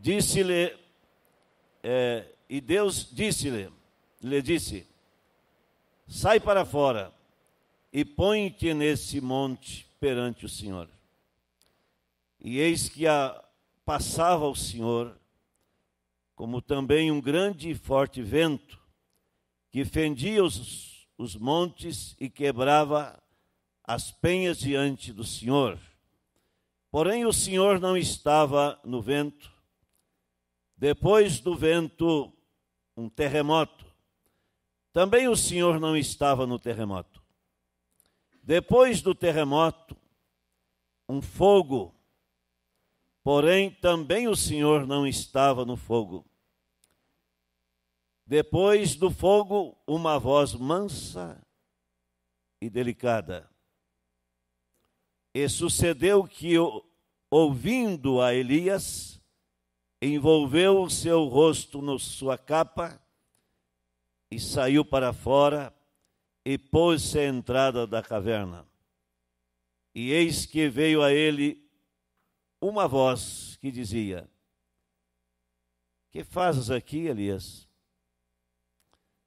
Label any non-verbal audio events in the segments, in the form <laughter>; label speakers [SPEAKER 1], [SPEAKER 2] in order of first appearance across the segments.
[SPEAKER 1] Disse-lhe, é, e Deus disse-lhe, lhe disse: Sai para fora e põe-te nesse monte perante o Senhor. E eis que a, passava o Senhor, como também um grande e forte vento, que fendia os, os montes e quebrava as penhas diante do Senhor. Porém, o Senhor não estava no vento, depois do vento, um terremoto. Também o Senhor não estava no terremoto. Depois do terremoto, um fogo. Porém, também o Senhor não estava no fogo. Depois do fogo, uma voz mansa e delicada. E sucedeu que, ouvindo a Elias, envolveu o seu rosto na sua capa e saiu para fora e pôs-se à entrada da caverna. E eis que veio a ele uma voz que dizia: Que fazes aqui, Elias?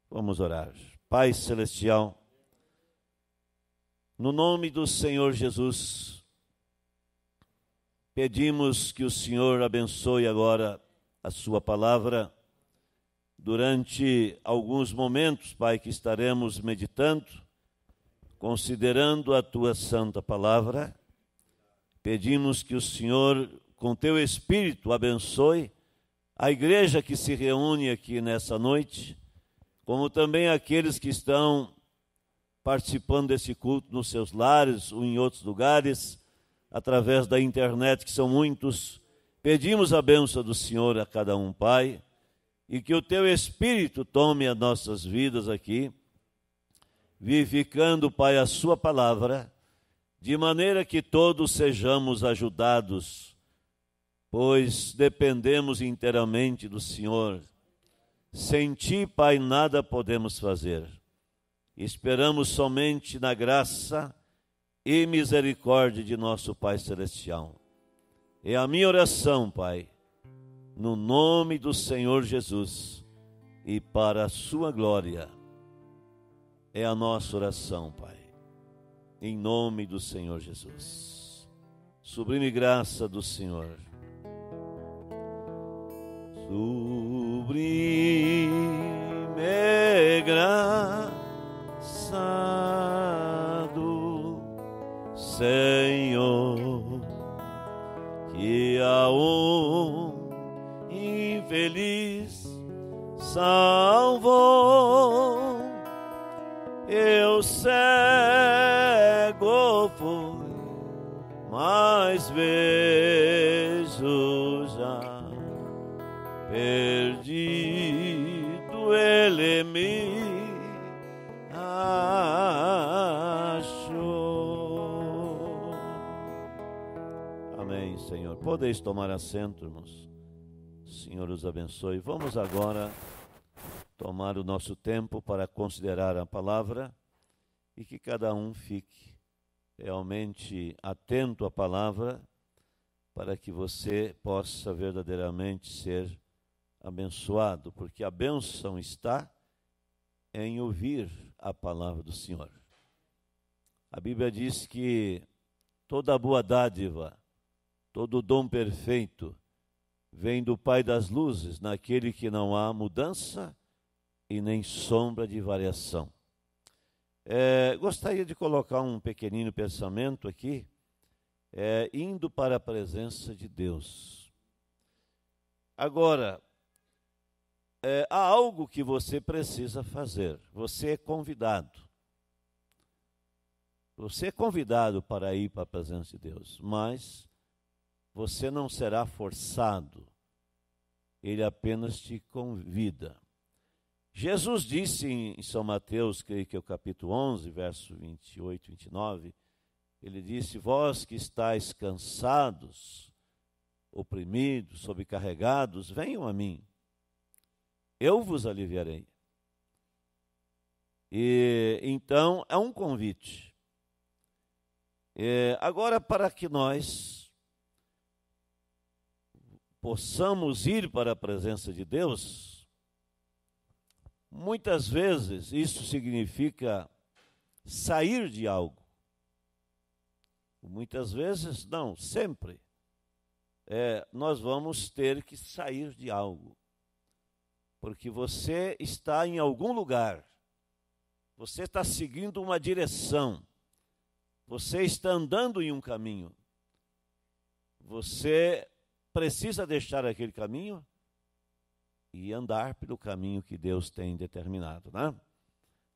[SPEAKER 1] Vamos orar. Pai celestial, no nome do Senhor Jesus, Pedimos que o Senhor abençoe agora a Sua palavra durante alguns momentos, Pai, que estaremos meditando, considerando a Tua Santa Palavra. Pedimos que o Senhor, com Teu Espírito, abençoe a igreja que se reúne aqui nessa noite, como também aqueles que estão participando desse culto nos seus lares ou em outros lugares através da internet, que são muitos. Pedimos a benção do Senhor a cada um, Pai, e que o teu Espírito tome as nossas vidas aqui, vivificando, Pai, a Sua palavra, de maneira que todos sejamos ajudados, pois dependemos inteiramente do Senhor. Sem Ti, Pai, nada podemos fazer. Esperamos somente na graça e misericórdia de nosso Pai Celestial. É a minha oração, Pai, no nome do Senhor Jesus e para a Sua glória. É a nossa oração, Pai, em nome do Senhor Jesus. Sublime graça do Senhor. Sublime graça. Senhor, que a um infeliz salvou. Eu sei. Podeis tomar assento, irmãos. O Senhor os abençoe. Vamos agora tomar o nosso tempo para considerar a palavra e que cada um fique realmente atento à palavra para que você possa verdadeiramente ser abençoado, porque a bênção está em ouvir a palavra do Senhor. A Bíblia diz que toda boa dádiva Todo dom perfeito vem do Pai das luzes, naquele que não há mudança e nem sombra de variação. É, gostaria de colocar um pequenino pensamento aqui, é, indo para a presença de Deus. Agora, é, há algo que você precisa fazer. Você é convidado. Você é convidado para ir para a presença de Deus, mas você não será forçado, ele apenas te convida. Jesus disse em São Mateus, creio que é o capítulo 11, verso 28, 29, ele disse: Vós que estáis cansados, oprimidos, sobrecarregados, venham a mim, eu vos aliviarei. E então é um convite. É, agora, para que nós possamos ir para a presença de Deus, muitas vezes isso significa sair de algo. Muitas vezes, não, sempre. É, nós vamos ter que sair de algo. Porque você está em algum lugar, você está seguindo uma direção, você está andando em um caminho, você precisa deixar aquele caminho e andar pelo caminho que Deus tem determinado, né?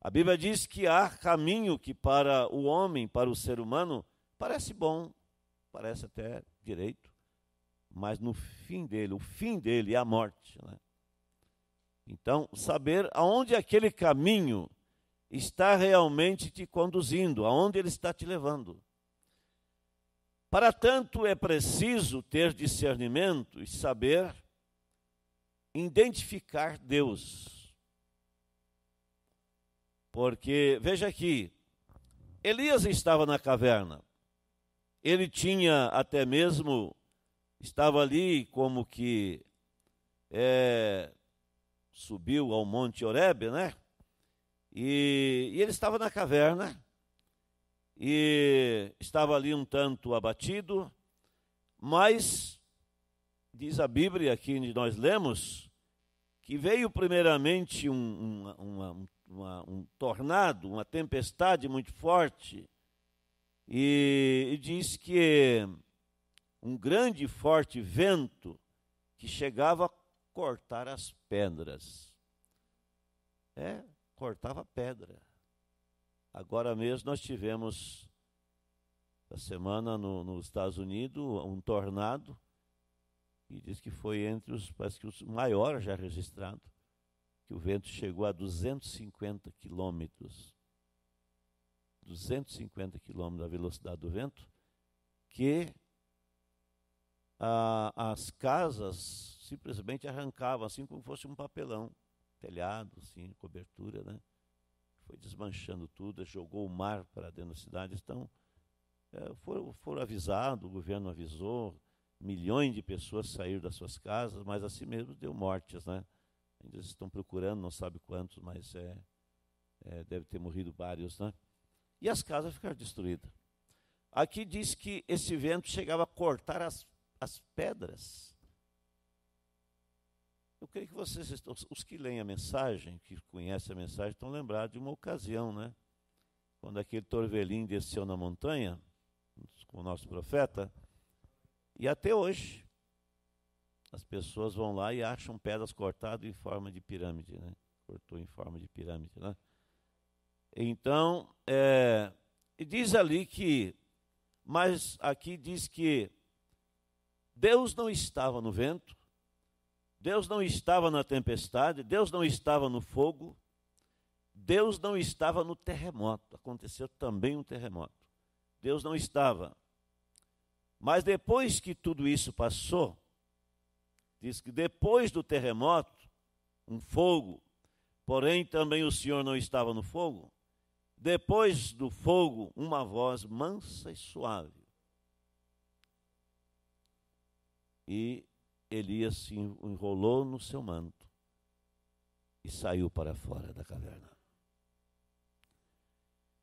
[SPEAKER 1] A Bíblia diz que há caminho que para o homem, para o ser humano, parece bom, parece até direito, mas no fim dele, o fim dele é a morte, né? Então, saber aonde aquele caminho está realmente te conduzindo, aonde ele está te levando. Para tanto, é preciso ter discernimento e saber identificar Deus. Porque, veja aqui, Elias estava na caverna. Ele tinha até mesmo, estava ali como que é, subiu ao Monte Oreb, né? E, e ele estava na caverna e estava ali um tanto abatido, mas diz a Bíblia que nós lemos que veio primeiramente um, uma, uma, um tornado, uma tempestade muito forte, e, e diz que um grande e forte vento que chegava a cortar as pedras. É, cortava pedra. Agora mesmo nós tivemos, na semana, no, nos Estados Unidos, um tornado, e diz que foi entre os, parece que os maior já registrado, que o vento chegou a 250 quilômetros. 250 quilômetros da velocidade do vento, que as casas simplesmente arrancavam, assim como fosse um papelão, telhado, assim, cobertura, né? foi desmanchando tudo, jogou o mar para dentro da cidade. Então, é, foram, foram avisados, o governo avisou, milhões de pessoas saíram das suas casas, mas assim mesmo deu mortes, né? Ainda estão procurando, não sabe quantos, mas é, é, deve ter morrido vários, né? E as casas ficaram destruídas. Aqui diz que esse vento chegava a cortar as, as pedras eu creio que vocês, os que leem a mensagem, que conhecem a mensagem, estão lembrados de uma ocasião, né? Quando aquele torvelinho desceu na montanha, com o nosso profeta, e até hoje, as pessoas vão lá e acham pedras cortadas em forma de pirâmide, né? Cortou em forma de pirâmide, né? Então, é, diz ali que, mas aqui diz que Deus não estava no vento, Deus não estava na tempestade, Deus não estava no fogo, Deus não estava no terremoto. Aconteceu também um terremoto. Deus não estava. Mas depois que tudo isso passou, diz que depois do terremoto, um fogo, porém também o Senhor não estava no fogo. Depois do fogo, uma voz mansa e suave. E Elias se enrolou no seu manto e saiu para fora da caverna.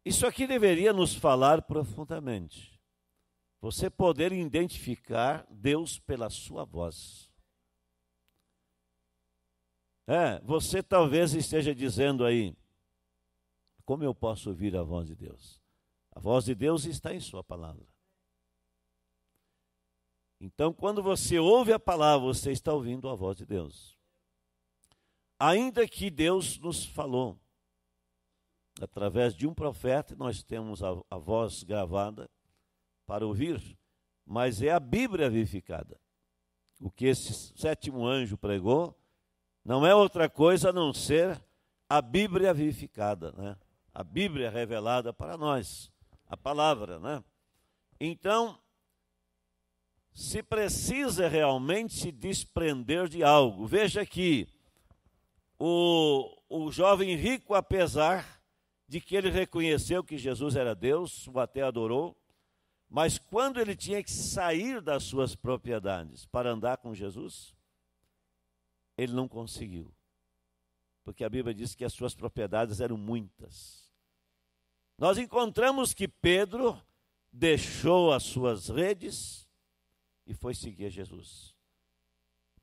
[SPEAKER 1] Isso aqui deveria nos falar profundamente. Você poder identificar Deus pela sua voz. É, você talvez esteja dizendo aí, como eu posso ouvir a voz de Deus? A voz de Deus está em Sua palavra. Então, quando você ouve a palavra, você está ouvindo a voz de Deus. Ainda que Deus nos falou, através de um profeta, nós temos a, a voz gravada para ouvir, mas é a Bíblia vivificada. O que esse sétimo anjo pregou não é outra coisa a não ser a Bíblia vivificada, né? a Bíblia revelada para nós, a palavra. Né? Então, se precisa realmente se desprender de algo. Veja que o, o jovem rico, apesar de que ele reconheceu que Jesus era Deus, o até adorou, mas quando ele tinha que sair das suas propriedades para andar com Jesus, ele não conseguiu. Porque a Bíblia diz que as suas propriedades eram muitas. Nós encontramos que Pedro deixou as suas redes, e foi seguir a Jesus.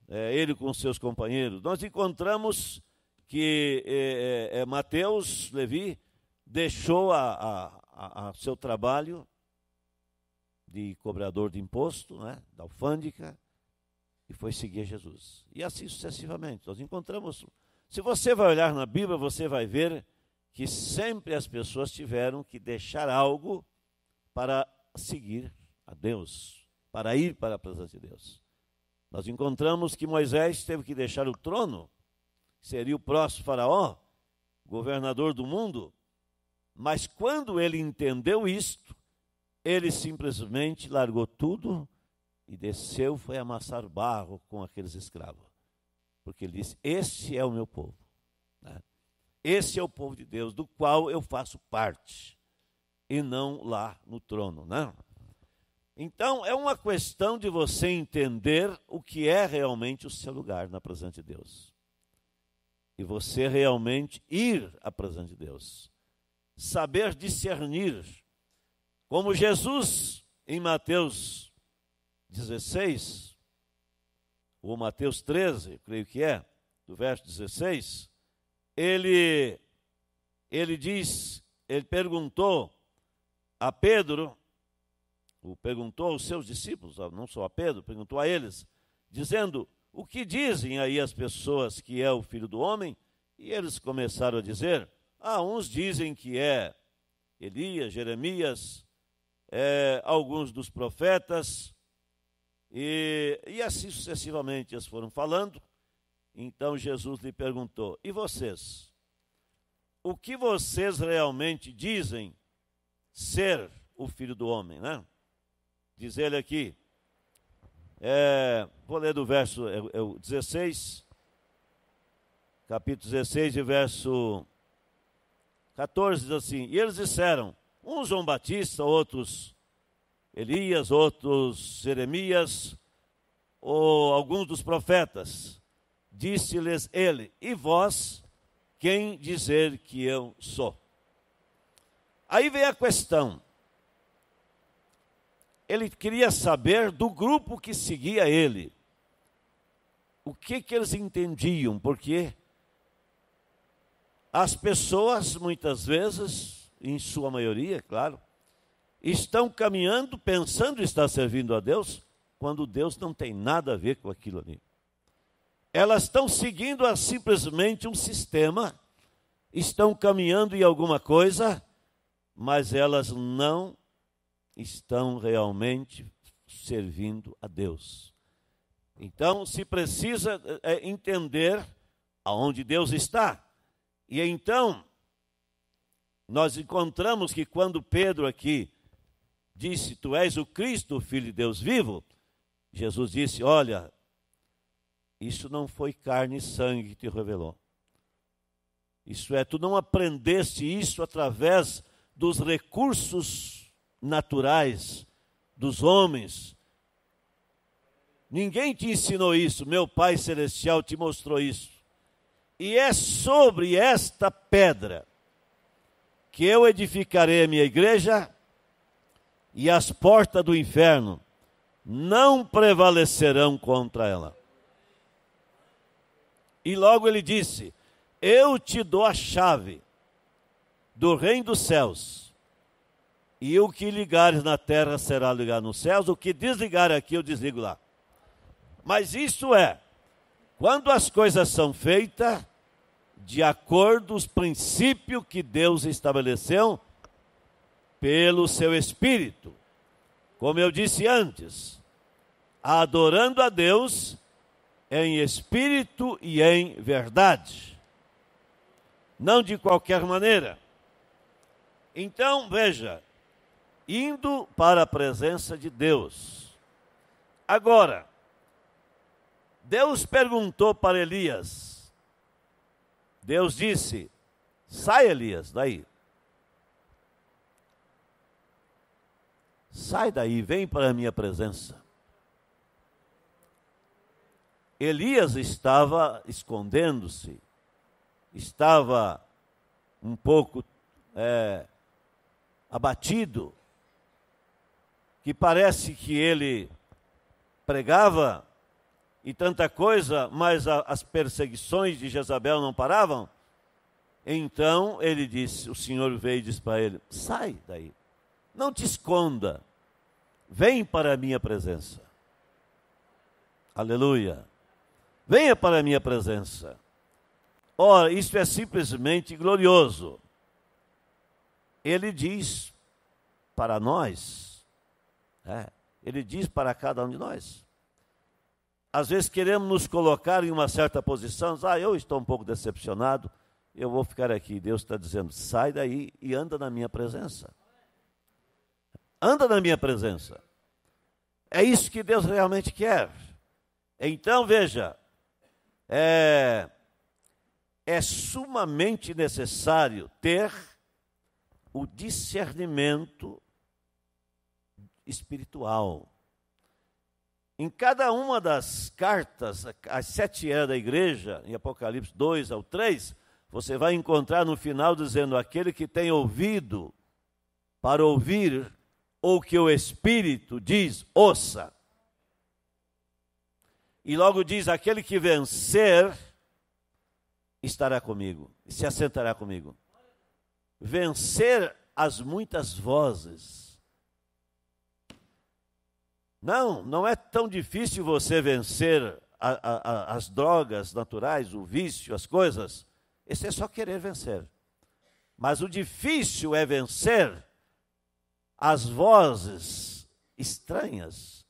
[SPEAKER 1] É, ele com seus companheiros. Nós encontramos que é, é, é Mateus, Levi, deixou a, a, a, seu trabalho de cobrador de imposto, né, da alfândega, e foi seguir a Jesus. E assim sucessivamente. Nós encontramos. Se você vai olhar na Bíblia, você vai ver que sempre as pessoas tiveram que deixar algo para seguir a Deus para ir para a presença de Deus. Nós encontramos que Moisés teve que deixar o trono, seria o próximo faraó, governador do mundo, mas quando ele entendeu isto, ele simplesmente largou tudo e desceu, foi amassar barro com aqueles escravos. Porque ele disse: este é o meu povo. Né? Esse é o povo de Deus, do qual eu faço parte. E não lá no trono, não. Né? Então, é uma questão de você entender o que é realmente o seu lugar na presença de Deus. E você realmente ir à presença de Deus. Saber discernir. Como Jesus, em Mateus 16, ou Mateus 13, creio que é, do verso 16, ele, ele diz, ele perguntou a Pedro perguntou aos seus discípulos, não só a Pedro, perguntou a eles, dizendo: O que dizem aí as pessoas que é o filho do homem? E eles começaram a dizer: Ah, uns dizem que é Elias, Jeremias, é, alguns dos profetas, e, e assim sucessivamente eles foram falando. Então Jesus lhe perguntou: E vocês? O que vocês realmente dizem ser o filho do homem, né? Diz ele aqui, é, vou ler do verso é, é 16, capítulo 16, de verso 14, diz assim: E eles disseram, uns João Batista, outros Elias, outros Jeremias, ou alguns dos profetas. Disse-lhes ele: E vós, quem dizer que eu sou? Aí vem a questão: ele queria saber do grupo que seguia ele. O que, que eles entendiam? Porque as pessoas, muitas vezes, em sua maioria, claro, estão caminhando pensando estar servindo a Deus, quando Deus não tem nada a ver com aquilo ali. Elas estão seguindo a, simplesmente um sistema, estão caminhando em alguma coisa, mas elas não estão realmente servindo a Deus. Então, se precisa eh, eh, entender aonde Deus está. E então, nós encontramos que quando Pedro aqui disse: Tu és o Cristo, o Filho de Deus vivo, Jesus disse: Olha, isso não foi carne e sangue que te revelou. Isso é, tu não aprendeste isso através dos recursos naturais dos homens. Ninguém te ensinou isso, meu Pai Celestial te mostrou isso. E é sobre esta pedra que eu edificarei a minha igreja e as portas do inferno não prevalecerão contra ela. E logo ele disse: Eu te dou a chave do reino dos céus. E o que ligares na terra será ligado nos céus, o que desligar aqui eu desligo lá. Mas isso é, quando as coisas são feitas de acordo com os princípios que Deus estabeleceu pelo seu Espírito. Como eu disse antes, adorando a Deus em espírito e em verdade, não de qualquer maneira. Então, veja, indo para a presença de Deus. Agora, Deus perguntou para Elias. Deus disse: Sai, Elias, daí. Sai daí, vem para a minha presença. Elias estava escondendo-se, estava um pouco é, abatido, que parece que ele pregava e tanta coisa, mas a, as perseguições de Jezabel não paravam? Então ele disse, o Senhor veio e disse para ele: Sai daí, não te esconda, vem para a minha presença. Aleluia. Venha para a minha presença. Ora, isso é simplesmente glorioso. Ele diz para nós, é, ele diz para cada um de nós. Às vezes queremos nos colocar em uma certa posição, ah, eu estou um pouco decepcionado, eu vou ficar aqui. Deus está dizendo, sai daí e anda na minha presença. Anda na minha presença. É isso que Deus realmente quer. Então, veja, é, é sumamente necessário ter o discernimento espiritual. Em cada uma das cartas, as sete eras da igreja, em Apocalipse 2 ao 3, você vai encontrar no final dizendo: aquele que tem ouvido para ouvir ou que o Espírito diz, ouça. E logo diz: aquele que vencer estará comigo, se assentará comigo. Vencer as muitas vozes não, não é tão difícil você vencer a, a, as drogas naturais, o vício, as coisas. Esse é só querer vencer. Mas o difícil é vencer as vozes estranhas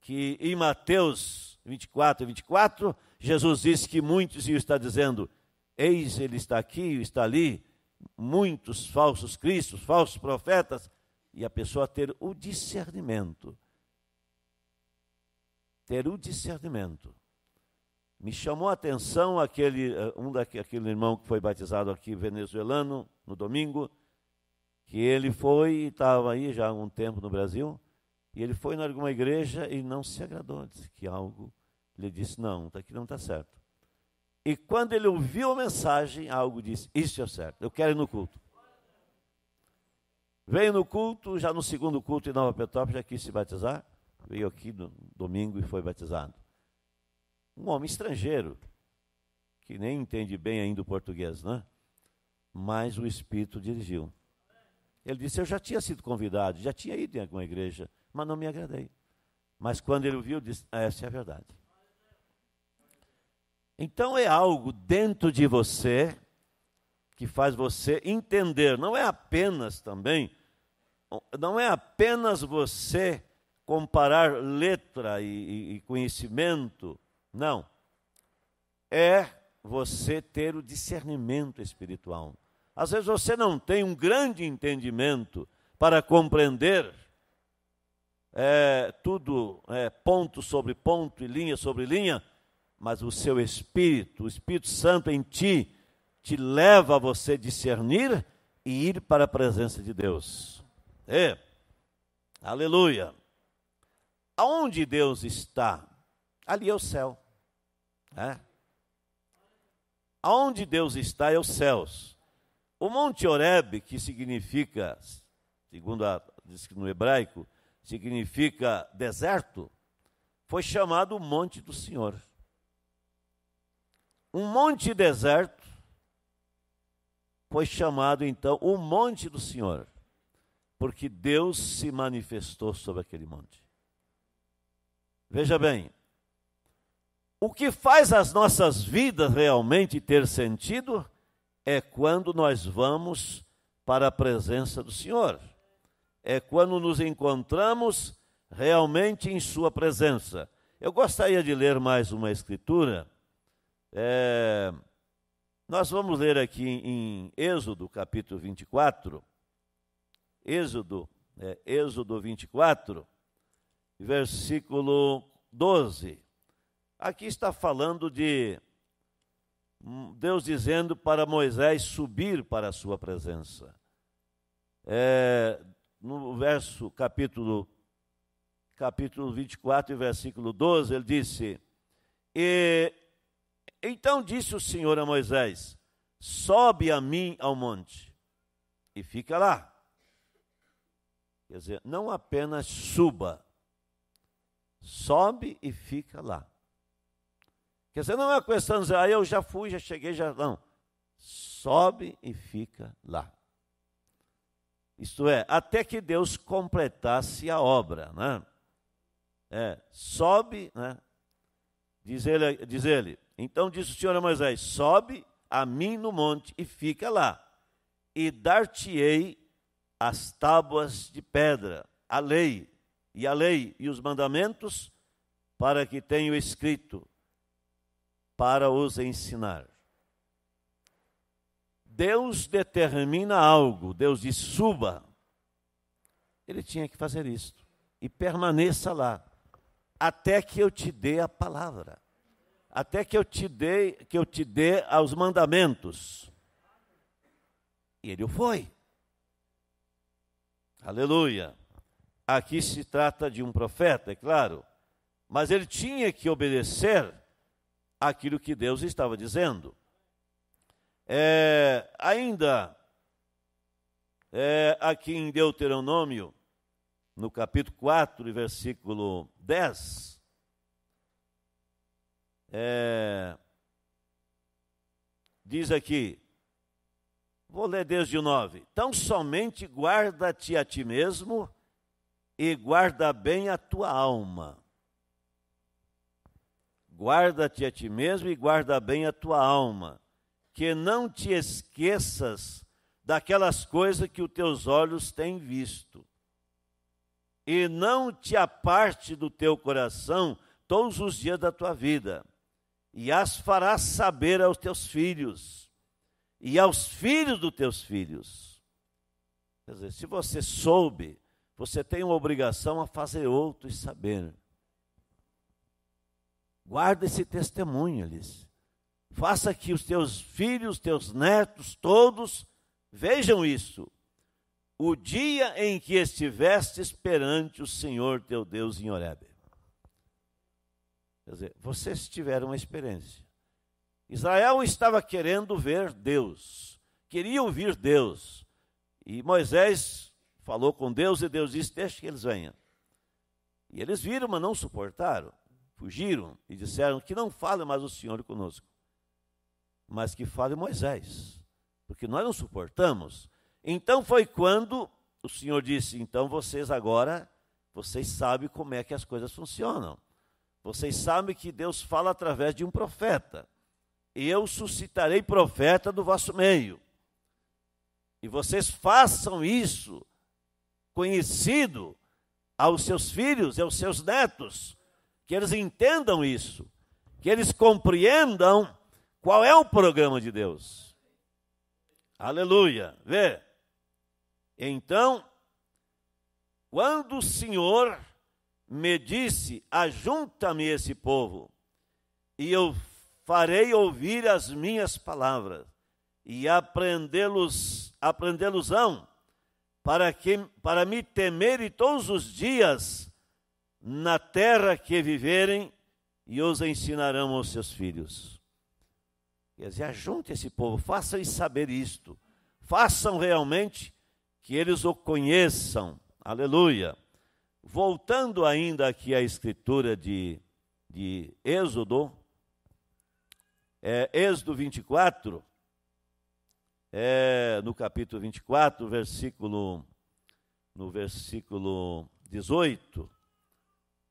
[SPEAKER 1] que em Mateus 24, 24, Jesus disse que muitos, e está dizendo, eis ele está aqui, está ali, muitos falsos cristos, falsos profetas, e a pessoa ter o discernimento ter o discernimento. Me chamou a atenção aquele, eh, um daquele irmão que foi batizado aqui, venezuelano, no domingo, que ele foi, estava aí já há algum tempo no Brasil, e ele foi em alguma igreja e não se agradou, disse que algo ele disse, não, tá aqui não está certo. E quando ele ouviu a mensagem, algo disse, isso é certo, eu quero ir no culto. Veio no culto, já no segundo culto em Nova Petrópolis, já quis se batizar veio aqui no domingo e foi batizado. Um homem estrangeiro, que nem entende bem ainda o português, né? Mas o Espírito dirigiu. Ele disse: Eu já tinha sido convidado, já tinha ido em alguma igreja, mas não me agradei. Mas quando ele ouviu, disse: ah, Essa é a verdade. Então é algo dentro de você que faz você entender, não é apenas também, não é apenas você comparar letra e, e conhecimento. Não. É você ter o discernimento espiritual. Às vezes você não tem um grande entendimento para compreender é, tudo, é, ponto sobre ponto e linha sobre linha, mas o seu Espírito, o Espírito Santo em ti, te leva a você discernir e ir para a presença de Deus. É. Aleluia. Aonde Deus está? Ali é o céu. Né? Aonde Deus está é os céus. O Monte Oreb, que significa, segundo a, diz que no hebraico, significa deserto, foi chamado o Monte do Senhor. Um monte deserto foi chamado então o Monte do Senhor, porque Deus se manifestou sobre aquele monte. Veja bem, o que faz as nossas vidas realmente ter sentido é quando nós vamos para a presença do Senhor, é quando nos encontramos realmente em Sua presença. Eu gostaria de ler mais uma escritura. É, nós vamos ler aqui em Êxodo, capítulo 24. Êxodo, é, Êxodo 24 versículo 12. Aqui está falando de hum, Deus dizendo para Moisés subir para a sua presença. É, no verso capítulo capítulo 24 e versículo 12, ele disse: e, então disse o Senhor a Moisés: Sobe a mim ao monte e fica lá. Quer dizer, não apenas suba, sobe e fica lá. Quer dizer, não é uma questão de dizer, ah, eu já fui, já cheguei, já. Não. Sobe e fica lá. Isto é, até que Deus completasse a obra. Né? É, sobe, né? diz, ele, diz ele, então disse o Senhor a Moisés: sobe a mim no monte e fica lá, e dar-te-ei as tábuas de pedra, a lei, e a lei e os mandamentos, para que tenho escrito, para os ensinar. Deus determina algo, Deus diz: suba. Ele tinha que fazer isto e permaneça lá até que eu te dê a palavra, até que eu te dê que eu te dê aos mandamentos. E ele o foi. Aleluia. Aqui se trata de um profeta, é claro, mas ele tinha que obedecer aquilo que Deus estava dizendo. É, ainda é, aqui em Deuteronômio, no capítulo 4, versículo 10, é, diz aqui, vou ler desde o 9: Tão somente guarda-te a ti mesmo e guarda bem a tua alma. Guarda-te a ti mesmo e guarda bem a tua alma, que não te esqueças daquelas coisas que os teus olhos têm visto. E não te aparte do teu coração todos os dias da tua vida, e as farás saber aos teus filhos e aos filhos dos teus filhos. Quer dizer, se você soube você tem uma obrigação a fazer outros saber. Guarda esse testemunho, Alice. Faça que os teus filhos, teus netos, todos vejam isso. O dia em que estiveste perante o Senhor teu Deus em Horebe. Quer dizer, vocês tiveram uma experiência. Israel estava querendo ver Deus, queria ouvir Deus. E Moisés falou com Deus e Deus disse: deixe que eles venham. E eles viram, mas não suportaram, fugiram e disseram que não fale mais o Senhor conosco, mas que fale Moisés, porque nós não suportamos. Então foi quando o Senhor disse: Então vocês agora, vocês sabem como é que as coisas funcionam. Vocês sabem que Deus fala através de um profeta. Eu suscitarei profeta do vosso meio. E vocês façam isso conhecido aos seus filhos e aos seus netos, que eles entendam isso, que eles compreendam qual é o programa de Deus. Aleluia. Vê. Então, quando o Senhor me disse: Ajunta-me esse povo, e eu farei ouvir as minhas palavras, e aprendê-los, aprendê-losão para, que, para me temerem todos os dias na terra que viverem, e os ensinarão aos seus filhos. Quer dizer, ajunte esse povo, façam-lhes saber isto, façam realmente que eles o conheçam. Aleluia! Voltando ainda aqui à escritura de, de Êxodo, é, Êxodo 24, é, no capítulo 24, versículo, no versículo 18,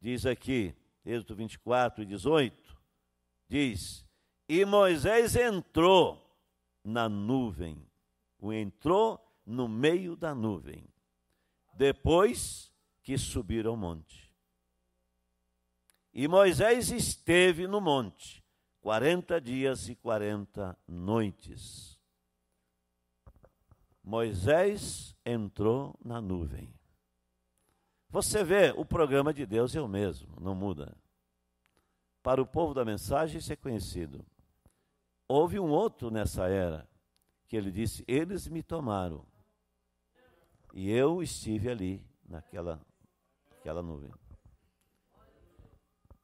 [SPEAKER 1] diz aqui, Êxodo 24 e 18, diz: E Moisés entrou na nuvem, o entrou no meio da nuvem, depois que subiram ao monte. E Moisés esteve no monte quarenta dias e quarenta noites. Moisés entrou na nuvem. Você vê, o programa de Deus é o mesmo, não muda. Para o povo da mensagem, isso é conhecido. Houve um outro nessa era que ele disse: Eles me tomaram. E eu estive ali, naquela, aquela nuvem.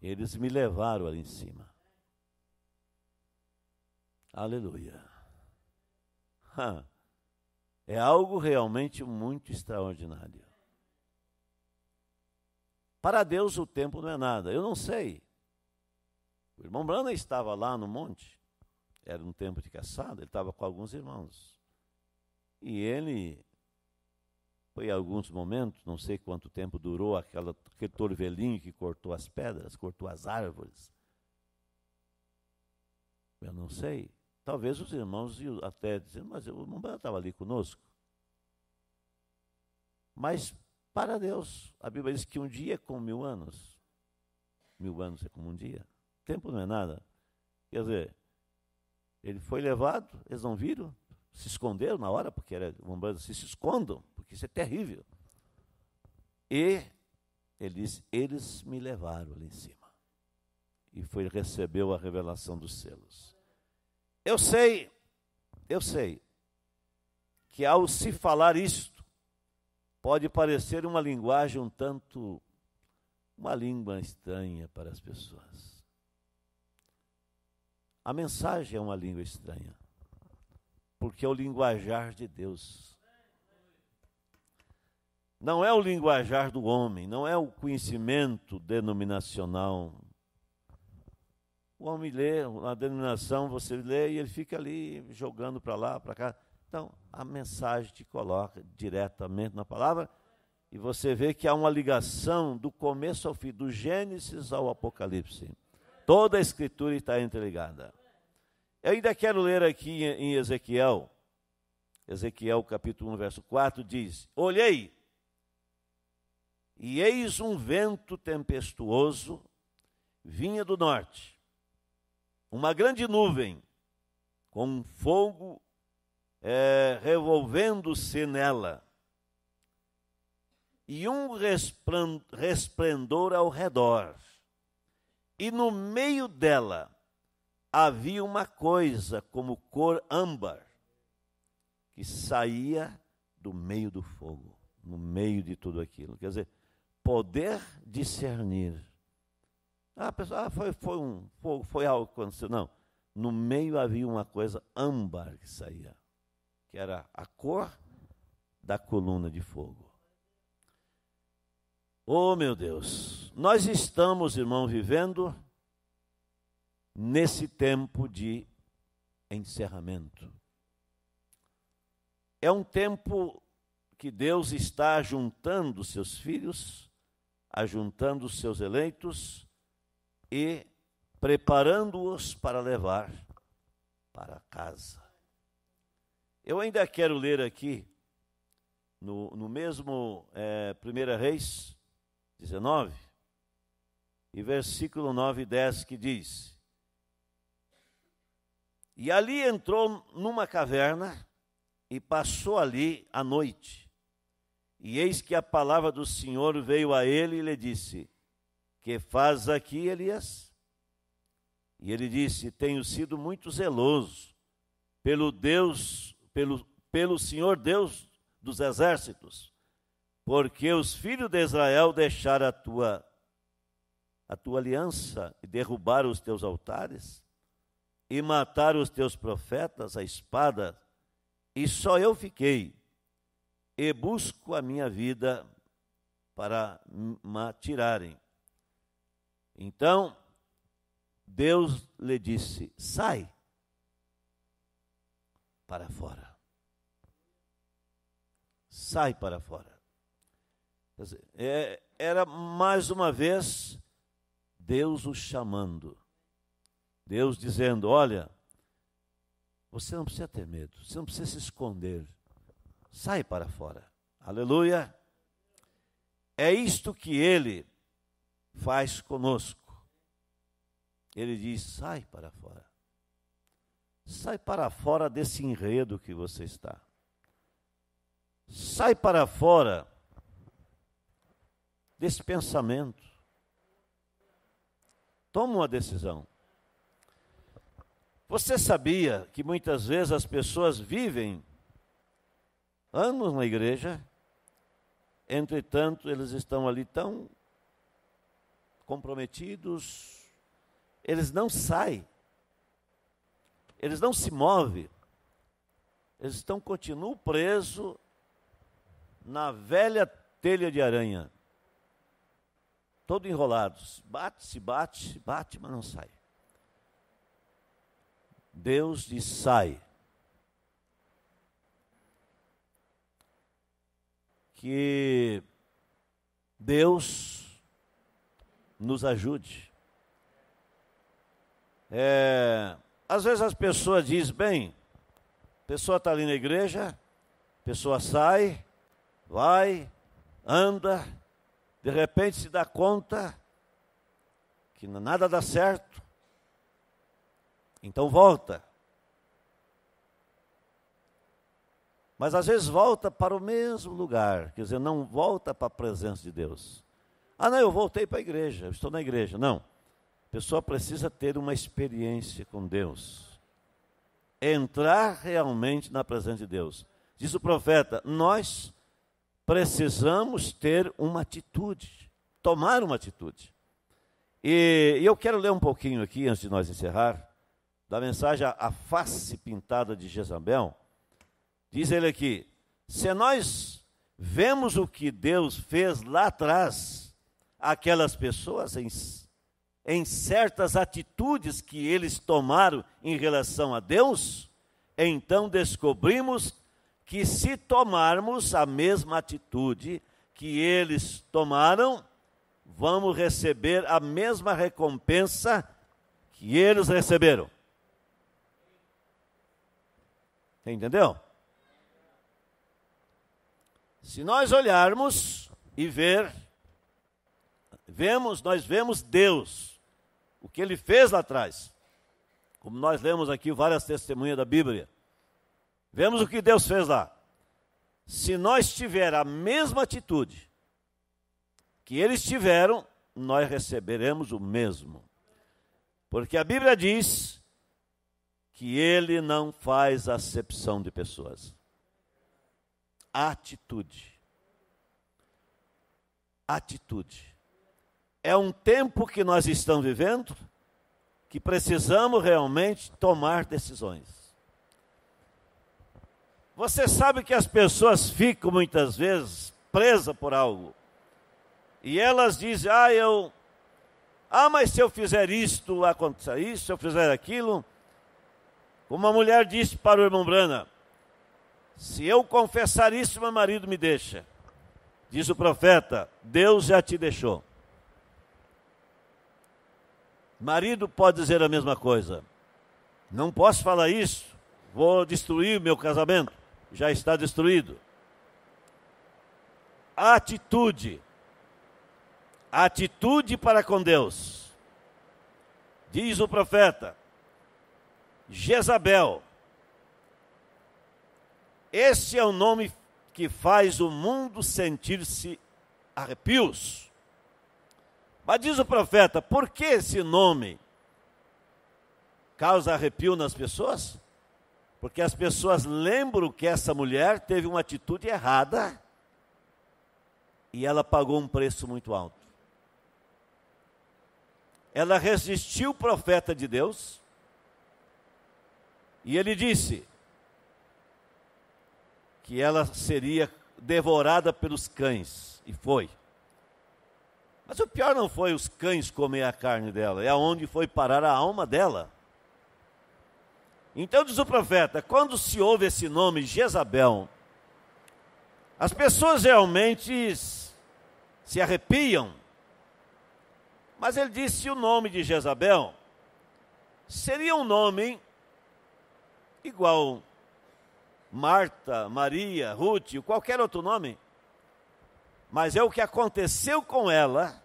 [SPEAKER 1] Eles me levaram ali em cima. Aleluia. Ha. É algo realmente muito extraordinário. Para Deus o tempo não é nada. Eu não sei. O irmão Brana estava lá no monte. Era um tempo de caçada, ele estava com alguns irmãos. E ele foi alguns momentos, não sei quanto tempo durou aquela, aquele torvelinho que cortou as pedras, cortou as árvores. Eu não sei. Talvez os irmãos iam até dizer, mas o Mumbai estava ali conosco. Mas, para Deus, a Bíblia diz que um dia é como mil anos. Mil anos é como um dia. Tempo não é nada. Quer dizer, ele foi levado, eles não viram, se esconderam na hora, porque era Mumbá, se, se escondam, porque isso é terrível. E ele disse, eles me levaram ali em cima. E foi recebeu a revelação dos selos. Eu sei, eu sei, que ao se falar isto, pode parecer uma linguagem um tanto. uma língua estranha para as pessoas. A mensagem é uma língua estranha, porque é o linguajar de Deus. Não é o linguajar do homem, não é o conhecimento denominacional, o homem lê, a denominação você lê e ele fica ali jogando para lá, para cá. Então, a mensagem te coloca diretamente na palavra e você vê que há uma ligação do começo ao fim, do Gênesis ao Apocalipse. Toda a escritura está interligada. Eu ainda quero ler aqui em Ezequiel, Ezequiel capítulo 1, verso 4, diz: Olhei, e eis um vento tempestuoso vinha do norte, uma grande nuvem com fogo é, revolvendo-se nela e um resplendor ao redor. E no meio dela havia uma coisa como cor âmbar que saía do meio do fogo, no meio de tudo aquilo. Quer dizer, poder discernir ah, pessoal, ah, foi, foi, um, foi, foi algo que aconteceu. Não. No meio havia uma coisa âmbar que saía, que era a cor da coluna de fogo. Oh, meu Deus! Nós estamos, irmão, vivendo nesse tempo de encerramento. É um tempo que Deus está juntando seus filhos, ajuntando seus eleitos e preparando-os para levar para casa. Eu ainda quero ler aqui, no, no mesmo é, 1 Reis 19, e versículo 9 e 10, que diz: E ali entrou numa caverna e passou ali a noite. E eis que a palavra do Senhor veio a ele e lhe disse: que faz aqui, Elias? E ele disse: Tenho sido muito zeloso pelo Deus, pelo, pelo Senhor Deus dos exércitos, porque os filhos de Israel deixaram a tua a tua aliança e derrubaram os teus altares e mataram os teus profetas à espada, e só eu fiquei e busco a minha vida para me tirarem. Então, Deus lhe disse: sai para fora. Sai para fora. É, era mais uma vez Deus o chamando. Deus dizendo: Olha, você não precisa ter medo, você não precisa se esconder. Sai para fora. Aleluia. É isto que ele faz conosco. Ele diz: sai para fora. Sai para fora desse enredo que você está. Sai para fora desse pensamento. Toma uma decisão. Você sabia que muitas vezes as pessoas vivem anos na igreja, entretanto, eles estão ali tão comprometidos, eles não saem, eles não se movem, eles estão, continuam presos na velha telha de aranha, todo enrolados, bate, se bate, se bate, mas não sai. Deus diz: sai. Que Deus nos ajude. É, às vezes as pessoas dizem, bem, pessoa está ali na igreja, pessoa sai, vai, anda, de repente se dá conta que nada dá certo, então volta. Mas às vezes volta para o mesmo lugar, quer dizer, não volta para a presença de Deus. Ah, não, eu voltei para a igreja, eu estou na igreja. Não. A pessoa precisa ter uma experiência com Deus. Entrar realmente na presença de Deus. Diz o profeta: nós precisamos ter uma atitude, tomar uma atitude. E, e eu quero ler um pouquinho aqui, antes de nós encerrar, da mensagem A Face Pintada de Jezabel. Diz ele aqui: se nós vemos o que Deus fez lá atrás, aquelas pessoas em, em certas atitudes que eles tomaram em relação a Deus, então descobrimos que se tomarmos a mesma atitude que eles tomaram, vamos receber a mesma recompensa que eles receberam. Entendeu? Se nós olharmos e ver vemos, nós vemos Deus, o que ele fez lá atrás. Como nós lemos aqui várias testemunhas da Bíblia. Vemos o que Deus fez lá. Se nós tiver a mesma atitude que eles tiveram, nós receberemos o mesmo. Porque a Bíblia diz que ele não faz acepção de pessoas. Atitude. Atitude é um tempo que nós estamos vivendo que precisamos realmente tomar decisões. Você sabe que as pessoas ficam muitas vezes presas por algo. E elas dizem: "Ah, eu Ah, mas se eu fizer isto, acontecer isso, se eu fizer aquilo". Uma mulher disse para o irmão Brana: "Se eu confessar isso, meu marido me deixa". Diz o profeta: "Deus já te deixou". Marido pode dizer a mesma coisa. Não posso falar isso, vou destruir o meu casamento. Já está destruído. Atitude. Atitude para com Deus. Diz o profeta Jezabel. Esse é o nome que faz o mundo sentir-se arrepios mas diz o profeta: por que esse nome causa arrepio nas pessoas? Porque as pessoas lembram que essa mulher teve uma atitude errada e ela pagou um preço muito alto. Ela resistiu o profeta de Deus e ele disse que ela seria devorada pelos cães, e foi. Mas o pior não foi os cães comer a carne dela, é aonde foi parar a alma dela. Então diz o profeta: quando se ouve esse nome Jezabel, as pessoas realmente se arrepiam. Mas ele disse o nome de Jezabel seria um nome igual Marta, Maria, Ruth, qualquer outro nome mas é o que aconteceu com ela,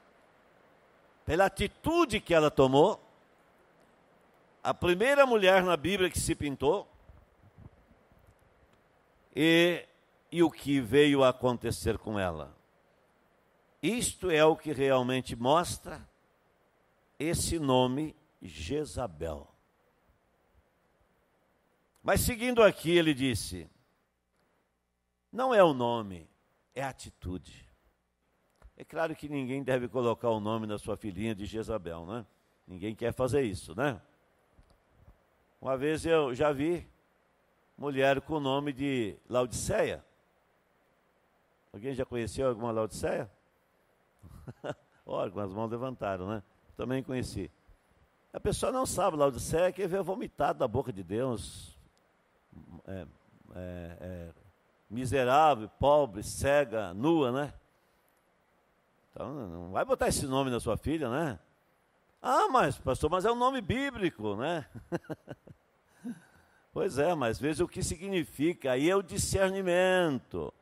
[SPEAKER 1] pela atitude que ela tomou. A primeira mulher na Bíblia que se pintou, e, e o que veio a acontecer com ela. Isto é o que realmente mostra esse nome Jezabel. Mas seguindo aqui, ele disse: não é o nome, é a atitude. É claro que ninguém deve colocar o nome da sua filhinha de Jezabel, né? Ninguém quer fazer isso, né? Uma vez eu já vi mulher com o nome de Laodiceia. Alguém já conheceu alguma Laodiceia? Olha, algumas <laughs> as mãos levantaram, né? Também conheci. A pessoa não sabe, Laodiceia que veio vomitado da boca de Deus. É, é, é, miserável, pobre, cega, nua, né? Então, não vai botar esse nome na sua filha, né? Ah, mas, pastor, mas é um nome bíblico, né? <laughs> pois é, mas veja o que significa. Aí é o discernimento.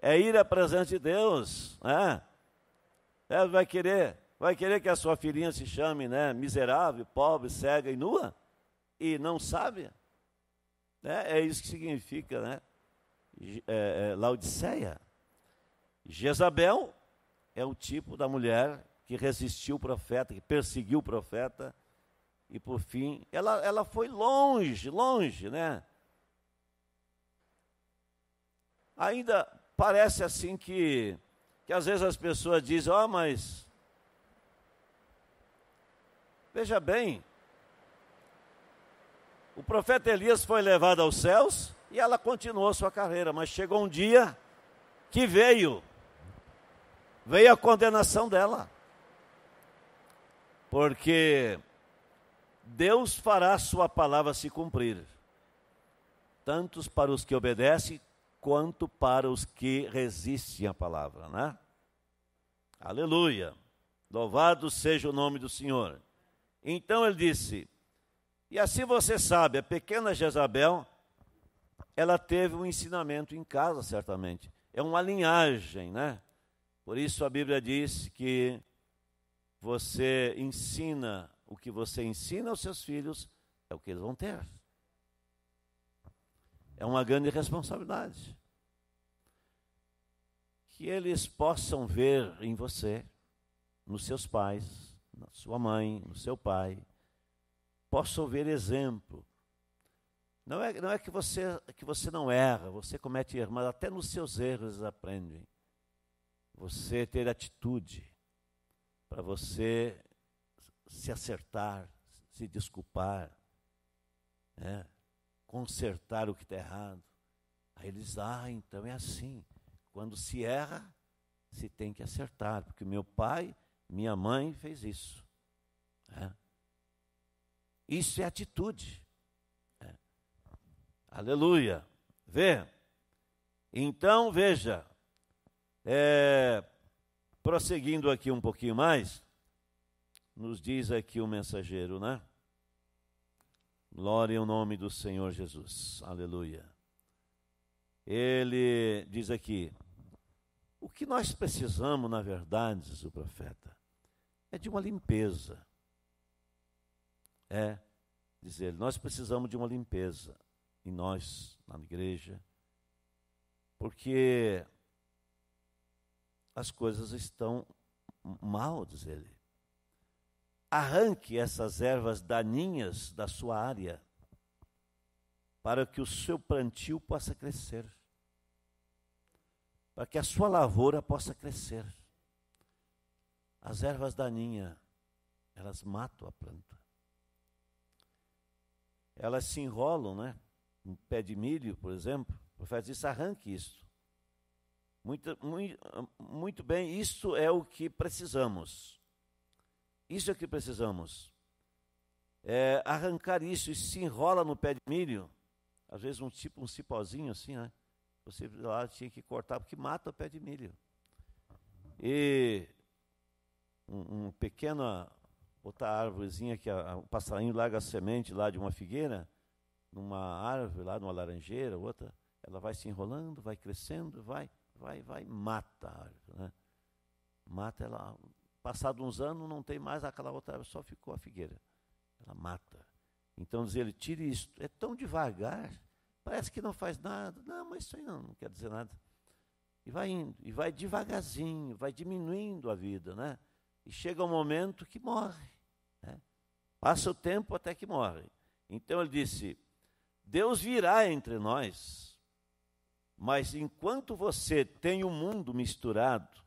[SPEAKER 1] É ir à presença de Deus, né? É, vai querer, vai querer que a sua filhinha se chame, né? Miserável, pobre, cega e nua? E não sabe? É, é isso que significa, né? É, é, Laodiceia. Jezabel é o tipo da mulher que resistiu o profeta, que perseguiu o profeta, e por fim, ela, ela foi longe, longe, né? Ainda parece assim que, que às vezes as pessoas dizem, ó, oh, mas veja bem, o profeta Elias foi levado aos céus e ela continuou sua carreira, mas chegou um dia que veio veio a condenação dela. Porque Deus fará sua palavra se cumprir, tantos para os que obedecem, quanto para os que resistem à palavra, né? Aleluia! Louvado seja o nome do Senhor. Então ele disse: E assim você sabe, a pequena Jezabel, ela teve um ensinamento em casa, certamente. É uma linhagem, né? Por isso a Bíblia diz que você ensina o que você ensina aos seus filhos, é o que eles vão ter. É uma grande responsabilidade. Que eles possam ver em você, nos seus pais, na sua mãe, no seu pai, possam ver exemplo. Não é, não é que, você, que você não erra, você comete erros, mas até nos seus erros eles aprendem você ter atitude, para você se acertar, se desculpar, né? consertar o que está errado. Aí eles, ah, então é assim. Quando se erra, se tem que acertar, porque meu pai, minha mãe fez isso. Né? Isso é atitude. Né? Aleluia. Vê? Então, veja, é, prosseguindo aqui um pouquinho mais, nos diz aqui o mensageiro, né? Glória ao nome do Senhor Jesus. Aleluia. Ele diz aqui: o que nós precisamos, na verdade, diz o profeta, é de uma limpeza. É, diz ele, nós precisamos de uma limpeza em nós, na igreja, porque as coisas estão mal, diz ele. Arranque essas ervas daninhas da sua área, para que o seu plantio possa crescer, para que a sua lavoura possa crescer. As ervas daninhas, elas matam a planta. Elas se enrolam, né? Um pé de milho, por exemplo, o profeta disse: arranque isso. Muito, muito, muito bem, isso é o que precisamos. Isso é o que precisamos. É, arrancar isso e se enrola no pé de milho, às vezes um tipo um cipózinho assim, né? Você lá tinha que cortar porque mata o pé de milho. E um, um pequena outra árvorezinha que a, um passarinho larga a semente lá de uma figueira, numa árvore lá, numa laranjeira, outra, ela vai se enrolando, vai crescendo, vai vai, vai, mata. Né? Mata ela. Passado uns anos, não tem mais aquela outra, só ficou a figueira. Ela mata. Então, diz ele, tire isso. É tão devagar, parece que não faz nada. Não, mas isso aí não, não quer dizer nada. E vai indo, e vai devagarzinho, vai diminuindo a vida, né? E chega um momento que morre. Né? Passa o tempo até que morre. Então ele disse: Deus virá entre nós mas enquanto você tem o mundo misturado,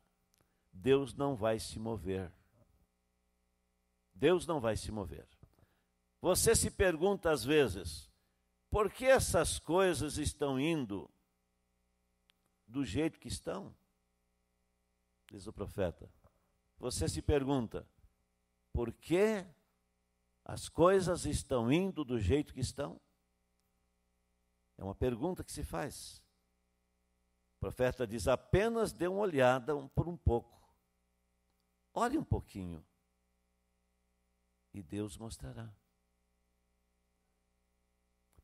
[SPEAKER 1] Deus não vai se mover. Deus não vai se mover. Você se pergunta às vezes, por que essas coisas estão indo do jeito que estão? Diz o profeta. Você se pergunta, por que as coisas estão indo do jeito que estão? É uma pergunta que se faz profeta diz: apenas dê uma olhada por um pouco. Olhe um pouquinho. E Deus mostrará.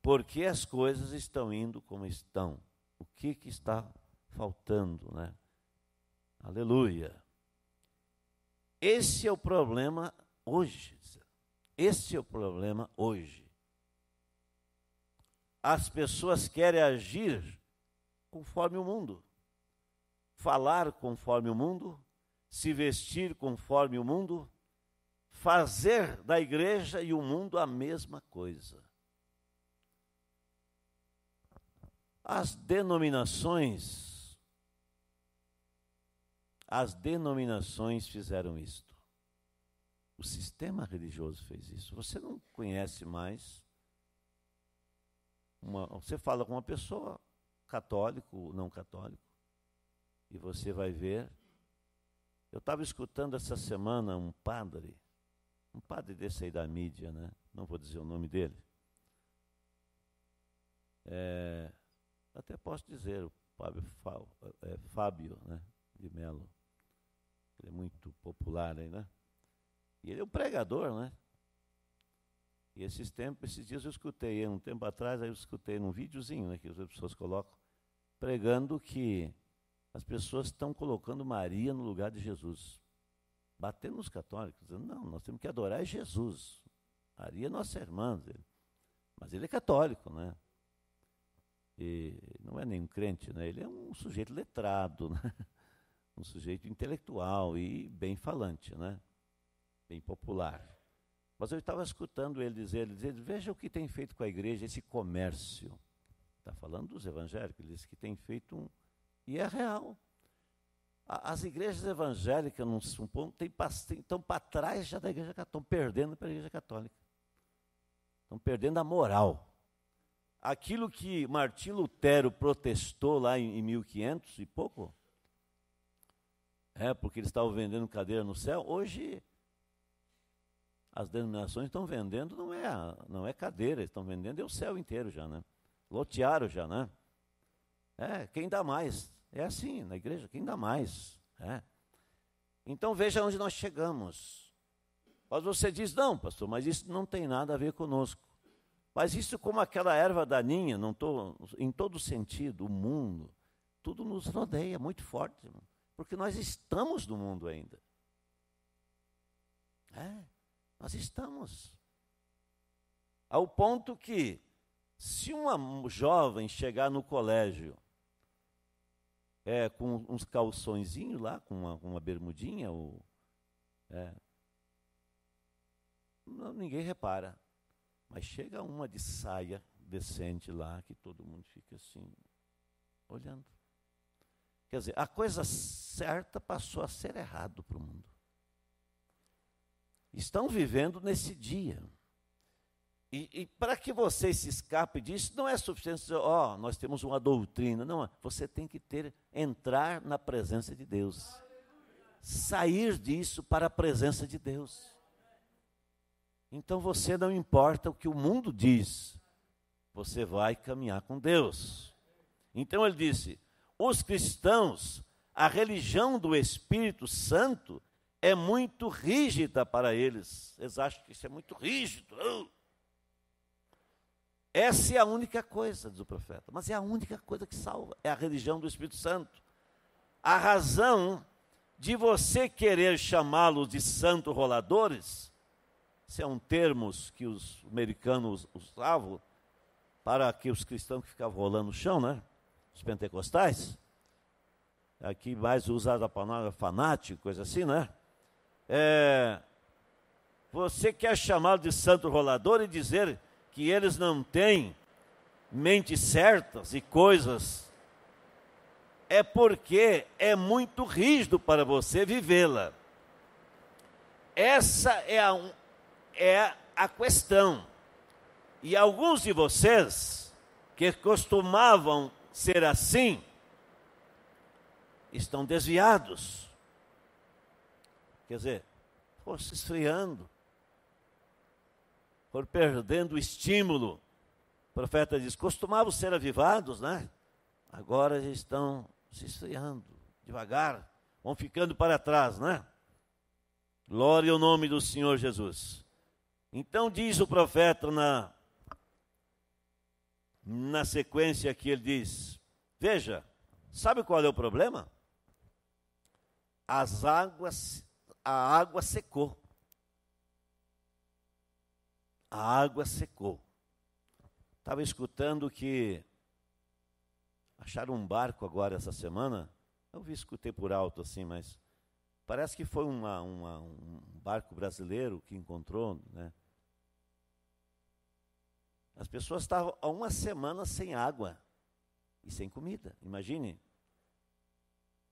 [SPEAKER 1] Porque as coisas estão indo como estão. O que, que está faltando, né? Aleluia. Esse é o problema hoje. Esse é o problema hoje. As pessoas querem agir conforme o mundo, falar conforme o mundo, se vestir conforme o mundo, fazer da igreja e o mundo a mesma coisa. As denominações, as denominações fizeram isto. O sistema religioso fez isso. Você não conhece mais. Uma, você fala com uma pessoa, católico, ou não católico, e você vai ver. Eu estava escutando essa semana um padre, um padre desse aí da mídia, né? Não vou dizer o nome dele. É, até posso dizer, o Fábio, é, Fábio né, de Melo. Ele é muito popular aí, né? E ele é um pregador, né? E esses tempos, esses dias eu escutei, um tempo atrás, aí eu escutei num videozinho né, que as pessoas colocam, pregando que as pessoas estão colocando Maria no lugar de Jesus. Batendo nos católicos, dizendo, não, nós temos que adorar Jesus. Maria é nossa irmã. Mas ele é católico, né? E não é nenhum crente, né? Ele é um sujeito letrado, <laughs> né? um sujeito intelectual e bem falante, né? Bem popular. Mas eu estava escutando ele dizer, ele dizer, veja o que tem feito com a igreja esse comércio Está falando dos evangélicos, eles que têm feito um. E é real. As igrejas evangélicas, num, um ponto, estão para trás já da igreja católica, estão perdendo para a igreja católica. Estão perdendo a moral. Aquilo que Martim Lutero protestou lá em, em 1500 e pouco, é porque eles estavam vendendo cadeira no céu, hoje as denominações estão vendendo, não é, não é cadeira, estão vendendo é o céu inteiro já, né? Lotearam já, né? É, quem dá mais. É assim, na igreja, quem dá mais. É. Então veja onde nós chegamos. Mas você diz, não, pastor, mas isso não tem nada a ver conosco. Mas isso, como aquela erva daninha, não tô, em todo sentido, o mundo, tudo nos rodeia muito forte, irmão, porque nós estamos no mundo ainda. É, nós estamos. Ao ponto que se uma jovem chegar no colégio é, com uns calçõezinhos lá, com uma, uma bermudinha, ou, é, não, ninguém repara. Mas chega uma de saia decente lá, que todo mundo fica assim, olhando. Quer dizer, a coisa certa passou a ser errado para o mundo. Estão vivendo nesse dia. E, e para que você se escape disso, não é suficiente dizer, ó, oh, nós temos uma doutrina. Não, você tem que ter, entrar na presença de Deus. Sair disso para a presença de Deus. Então você não importa o que o mundo diz, você vai caminhar com Deus. Então ele disse: os cristãos, a religião do Espírito Santo é muito rígida para eles. Eles acham que isso é muito rígido. Essa é a única coisa, diz o profeta, mas é a única coisa que salva, é a religião do Espírito Santo. A razão de você querer chamá-los de santo roladores, se é um termo que os americanos usavam para que os cristãos que ficavam rolando no chão, né? Os pentecostais, aqui é mais usada a palavra fanático, coisa assim, né? É, você quer chamá los de santo rolador e dizer que eles não têm mentes certas e coisas, é porque é muito rígido para você vivê-la. Essa é a, é a questão. E alguns de vocês que costumavam ser assim estão desviados. Quer dizer, estão se esfriando por perdendo o estímulo. O profeta diz: costumavam ser avivados, né? Agora estão se esfriando, devagar, vão ficando para trás, né? Glória ao nome do Senhor Jesus. Então diz o profeta na na sequência que ele diz: Veja, sabe qual é o problema? As águas, a água secou a água secou. Estava escutando que acharam um barco agora essa semana. Eu vi, escutei por alto assim, mas parece que foi uma, uma, um barco brasileiro que encontrou, né? As pessoas estavam há uma semana sem água e sem comida, imagine.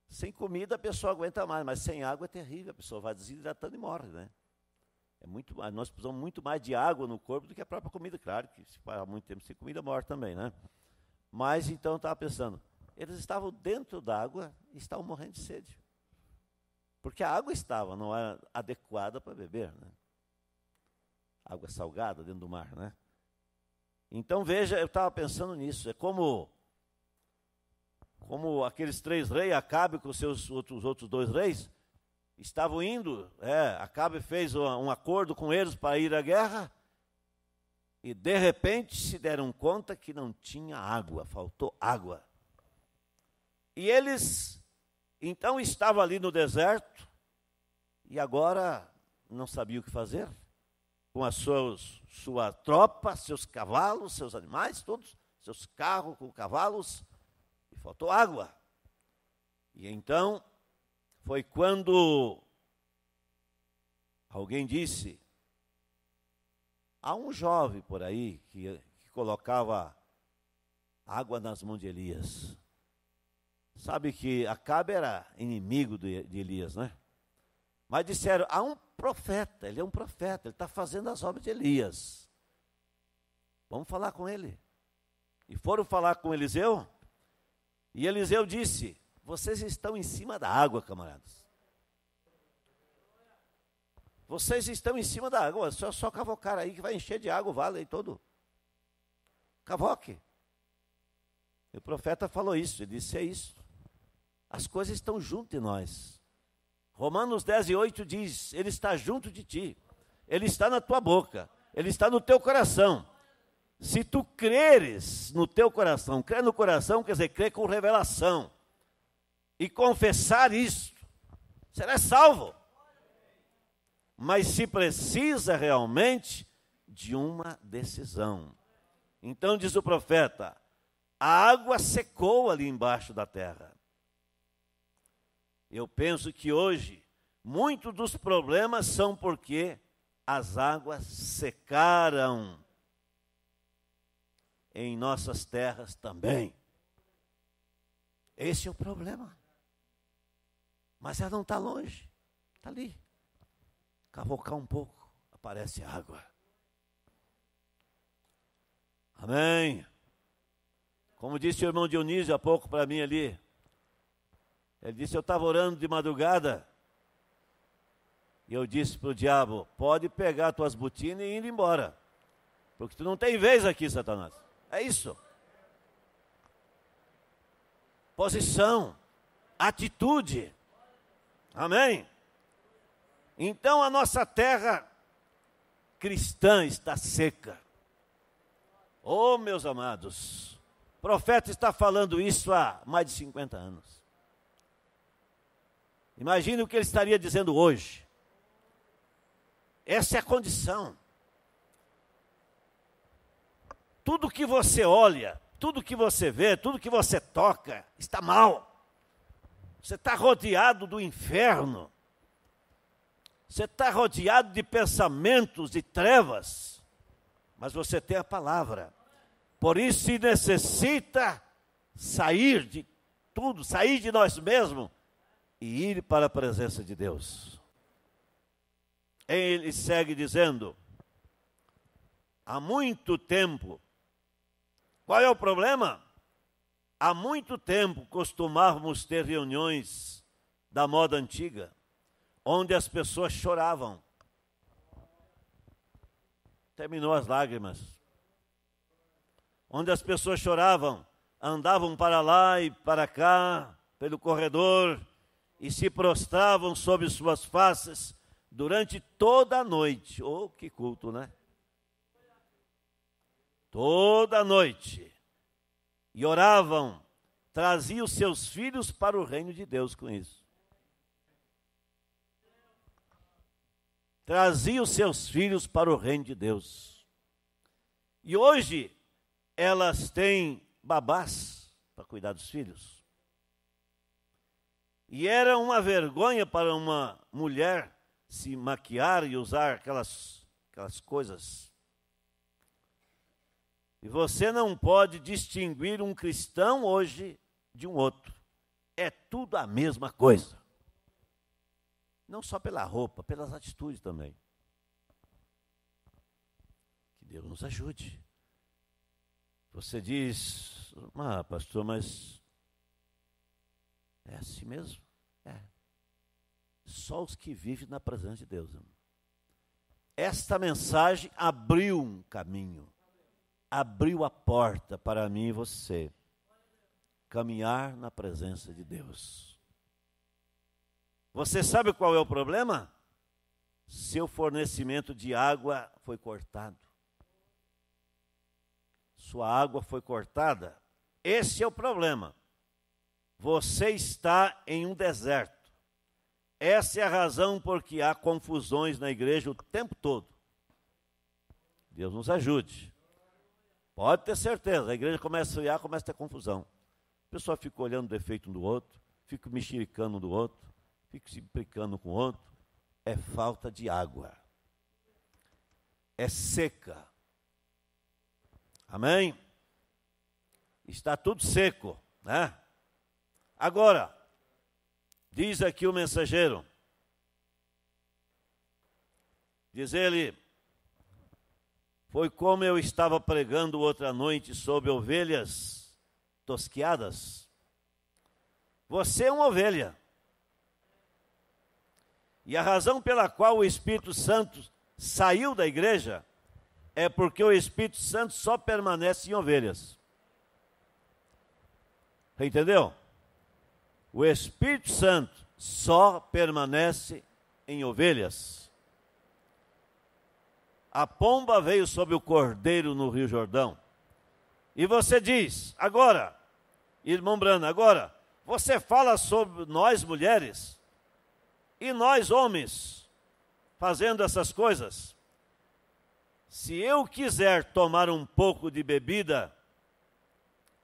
[SPEAKER 1] Sem comida a pessoa aguenta mais, mas sem água é terrível, a pessoa vai desidratando e morre, né? É muito mais, nós precisamos muito mais de água no corpo do que a própria comida. Claro que se passar muito tempo sem comida, morre também, né? Mas então eu estava pensando, eles estavam dentro da água e estavam morrendo de sede. Porque a água estava, não era adequada para beber, né? Água salgada dentro do mar, né? Então veja, eu estava pensando nisso, é como como aqueles três reis, acabam com seus outros, outros dois reis, estavam indo, é, Acabe fez um acordo com eles para ir à guerra, e de repente se deram conta que não tinha água, faltou água. E eles então estavam ali no deserto e agora não sabiam o que fazer com a seus, sua tropa, seus cavalos, seus animais, todos, seus carros com cavalos, e faltou água. E então foi quando alguém disse: há um jovem por aí que, que colocava água nas mãos de Elias. Sabe que Acabe era inimigo de, de Elias, né? Mas disseram: há um profeta, ele é um profeta, ele está fazendo as obras de Elias. Vamos falar com ele. E foram falar com Eliseu. E Eliseu disse: vocês estão em cima da água, camaradas. Vocês estão em cima da água. Só, só cavocar aí que vai encher de água o vale aí todo. Cavoque. o profeta falou isso, ele disse: é isso. As coisas estão junto de nós. Romanos 10 e 8 diz: Ele está junto de ti, Ele está na tua boca, Ele está no teu coração. Se tu creres no teu coração, crer no coração quer dizer crer com revelação e confessar isso, será salvo. Mas se precisa realmente de uma decisão. Então diz o profeta: a água secou ali embaixo da terra. Eu penso que hoje muitos dos problemas são porque as águas secaram em nossas terras também. Esse é o problema. Mas ela não está longe, está ali. Cavocar um pouco, aparece água. Amém. Como disse o irmão Dionísio há pouco para mim ali, ele disse: Eu estava orando de madrugada. E eu disse para o diabo: Pode pegar tuas botinas e ir embora. Porque tu não tem vez aqui, Satanás. É isso. Posição, atitude. Amém? Então a nossa terra cristã está seca. Oh, meus amados, o profeta está falando isso há mais de 50 anos. Imagine o que ele estaria dizendo hoje. Essa é a condição. Tudo que você olha, tudo que você vê, tudo que você toca está mal. Você está rodeado do inferno. Você está rodeado de pensamentos e trevas. Mas você tem a palavra. Por isso se necessita sair de tudo, sair de nós mesmos e ir para a presença de Deus. Ele segue dizendo: há muito tempo. Qual é o problema? Há muito tempo costumávamos ter reuniões da moda antiga, onde as pessoas choravam. Terminou as lágrimas. Onde as pessoas choravam, andavam para lá e para cá, pelo corredor, e se prostravam sobre suas faces durante toda a noite. Oh, que culto, né? Toda a noite e oravam, traziam seus filhos para o reino de Deus com isso. Traziam seus filhos para o reino de Deus. E hoje elas têm babás para cuidar dos filhos. E era uma vergonha para uma mulher se maquiar e usar aquelas, aquelas coisas e você não pode distinguir um cristão hoje de um outro. É tudo a mesma coisa. Não só pela roupa, pelas atitudes também. Que Deus nos ajude. Você diz, ah, pastor, mas é assim mesmo? É. Só os que vivem na presença de Deus. Esta mensagem abriu um caminho abriu a porta para mim e você caminhar na presença de Deus. Você sabe qual é o problema? Seu fornecimento de água foi cortado. Sua água foi cortada. Esse é o problema. Você está em um deserto. Essa é a razão por que há confusões na igreja o tempo todo. Deus nos ajude. Pode ter certeza. A igreja começa a olhar, começa a ter confusão. O pessoal fica olhando o defeito um do outro, fica mexericando um do outro, fica se implicando com o outro. É falta de água. É seca. Amém? Está tudo seco, né? Agora, diz aqui o mensageiro. Diz ele, foi como eu estava pregando outra noite sobre ovelhas tosquiadas. Você é uma ovelha. E a razão pela qual o Espírito Santo saiu da igreja é porque o Espírito Santo só permanece em ovelhas. Entendeu? O Espírito Santo só permanece em ovelhas. A pomba veio sobre o cordeiro no Rio Jordão. E você diz, agora, irmão Brana, agora, você fala sobre nós mulheres e nós homens fazendo essas coisas. Se eu quiser tomar um pouco de bebida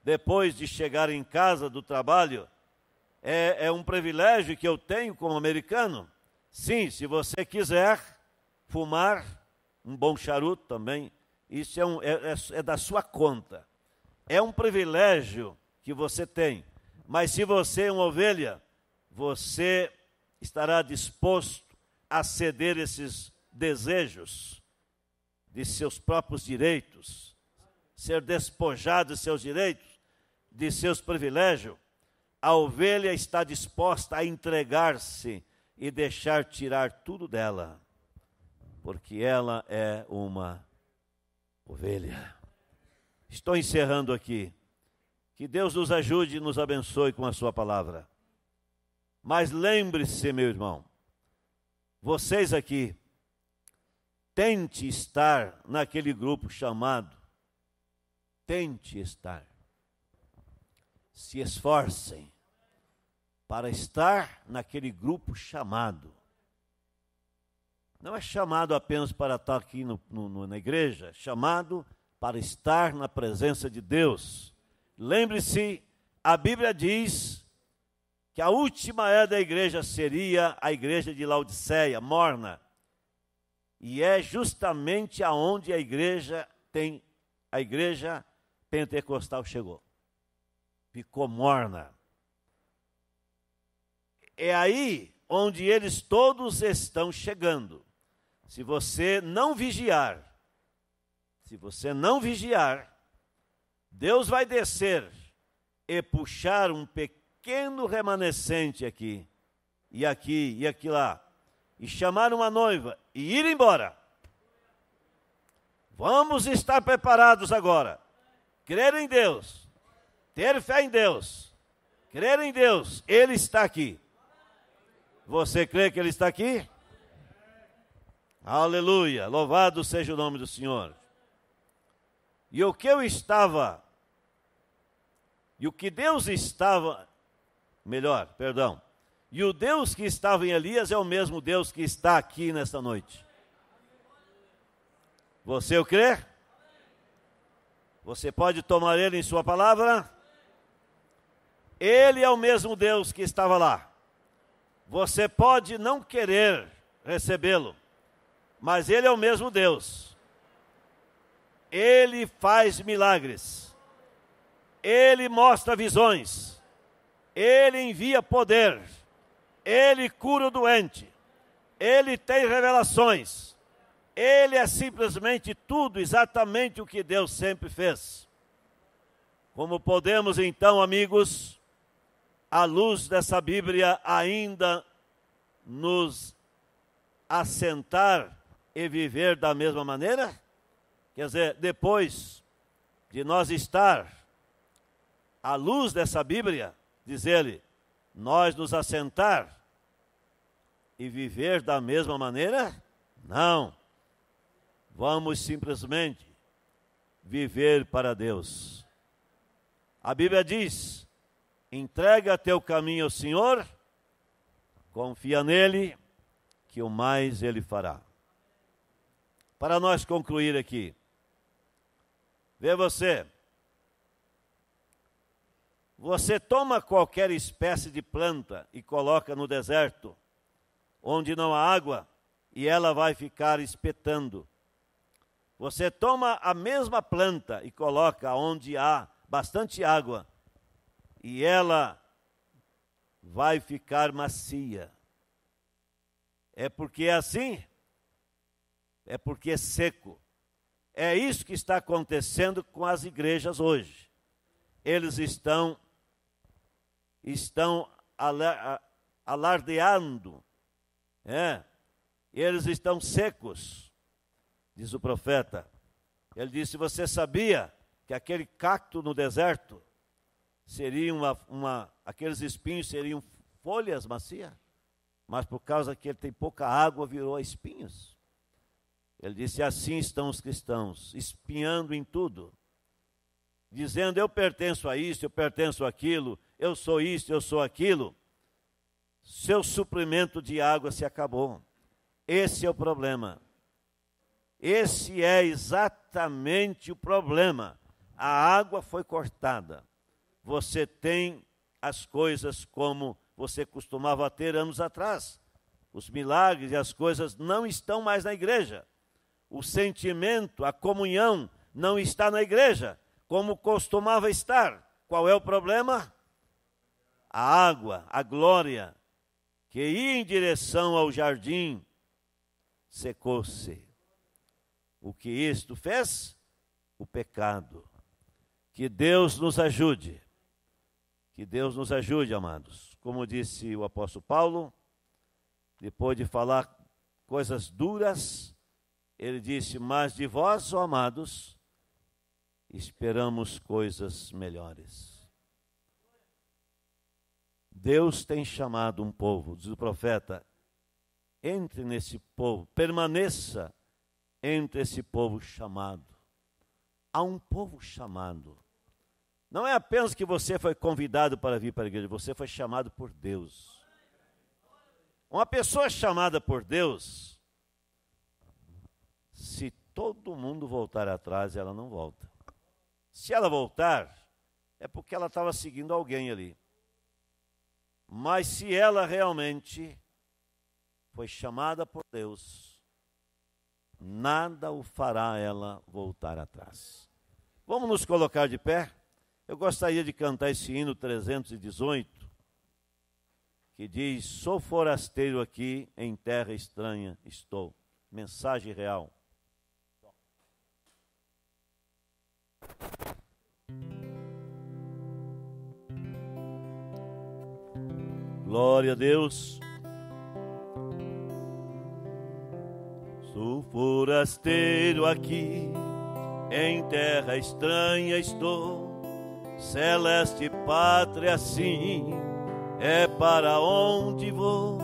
[SPEAKER 1] depois de chegar em casa do trabalho, é, é um privilégio que eu tenho como americano. Sim, se você quiser fumar, um bom charuto também, isso é, um, é, é, é da sua conta. É um privilégio que você tem. Mas se você é uma ovelha, você estará disposto a ceder esses desejos de seus próprios direitos, ser despojado de seus direitos, de seus privilégios. A ovelha está disposta a entregar-se e deixar tirar tudo dela porque ela é uma ovelha. Estou encerrando aqui. Que Deus nos ajude e nos abençoe com a Sua palavra. Mas lembre-se, meu irmão, vocês aqui, tente estar naquele grupo chamado. Tente estar. Se esforcem para estar naquele grupo chamado não é chamado apenas para estar aqui no, no, na igreja, é chamado para estar na presença de Deus. Lembre-se, a Bíblia diz que a última era da igreja seria a igreja de Laodiceia, morna. E é justamente aonde a igreja tem a igreja pentecostal chegou. Ficou morna. É aí onde eles todos estão chegando. Se você não vigiar, se você não vigiar, Deus vai descer e puxar um pequeno remanescente aqui, e aqui, e aqui lá, e chamar uma noiva e ir embora. Vamos estar preparados agora. Crer em Deus, ter fé em Deus, crer em Deus, Ele está aqui. Você crê que Ele está aqui? Aleluia! Louvado seja o nome do Senhor. E o que eu estava, e o que Deus estava, melhor, perdão, e o Deus que estava em Elias é o mesmo Deus que está aqui nesta noite. Você o crê? Você pode tomar ele em sua palavra? Ele é o mesmo Deus que estava lá. Você pode não querer recebê-lo, mas Ele é o mesmo Deus. Ele faz milagres. Ele mostra visões. Ele envia poder. Ele cura o doente. Ele tem revelações. Ele é simplesmente tudo, exatamente o que Deus sempre fez. Como podemos então, amigos, à luz dessa Bíblia, ainda nos assentar e viver da mesma maneira? Quer dizer, depois de nós estar à luz dessa Bíblia, diz ele, nós nos assentar e viver da mesma maneira? Não. Vamos simplesmente viver para Deus. A Bíblia diz: entrega teu caminho ao Senhor, confia nele, que o mais ele fará para nós concluir aqui. Vê você. Você toma qualquer espécie de planta e coloca no deserto, onde não há água, e ela vai ficar espetando. Você toma a mesma planta e coloca onde há bastante água, e ela vai ficar macia. É porque é assim é porque é seco. É isso que está acontecendo com as igrejas hoje. Eles estão estão alardeando, é? eles estão secos, diz o profeta. Ele disse: Você sabia que aquele cacto no deserto seria uma, uma aqueles espinhos seriam folhas macias? Mas por causa que ele tem pouca água, virou espinhos. Ele disse: Assim estão os cristãos, espiando em tudo, dizendo: Eu pertenço a isso, eu pertenço àquilo, eu sou isso, eu sou aquilo. Seu suprimento de água se acabou. Esse é o problema. Esse é exatamente o problema. A água foi cortada. Você tem as coisas como você costumava ter anos atrás. Os milagres e as coisas não estão mais na igreja o sentimento, a comunhão não está na igreja, como costumava estar. Qual é o problema? A água, a glória, que ia em direção ao jardim, secou-se. O que isto fez? O pecado. Que Deus nos ajude. Que Deus nos ajude, amados. Como disse o apóstolo Paulo, depois de falar coisas duras, ele disse: Mas de vós, ó amados, esperamos coisas melhores. Deus tem chamado um povo, diz o profeta, entre nesse povo, permaneça entre esse povo chamado. Há um povo chamado. Não é apenas que você foi convidado para vir para a igreja, você foi chamado por Deus. Uma pessoa chamada por Deus, se todo mundo voltar atrás, ela não volta. Se ela voltar, é porque ela estava seguindo alguém ali. Mas se ela realmente foi chamada por Deus, nada o fará ela voltar atrás. Vamos nos colocar de pé? Eu gostaria de cantar esse hino 318, que diz: Sou forasteiro aqui, em terra estranha estou. Mensagem real. Glória a Deus. Sou forasteiro aqui, em terra estranha estou. Celeste pátria, sim, é para onde vou.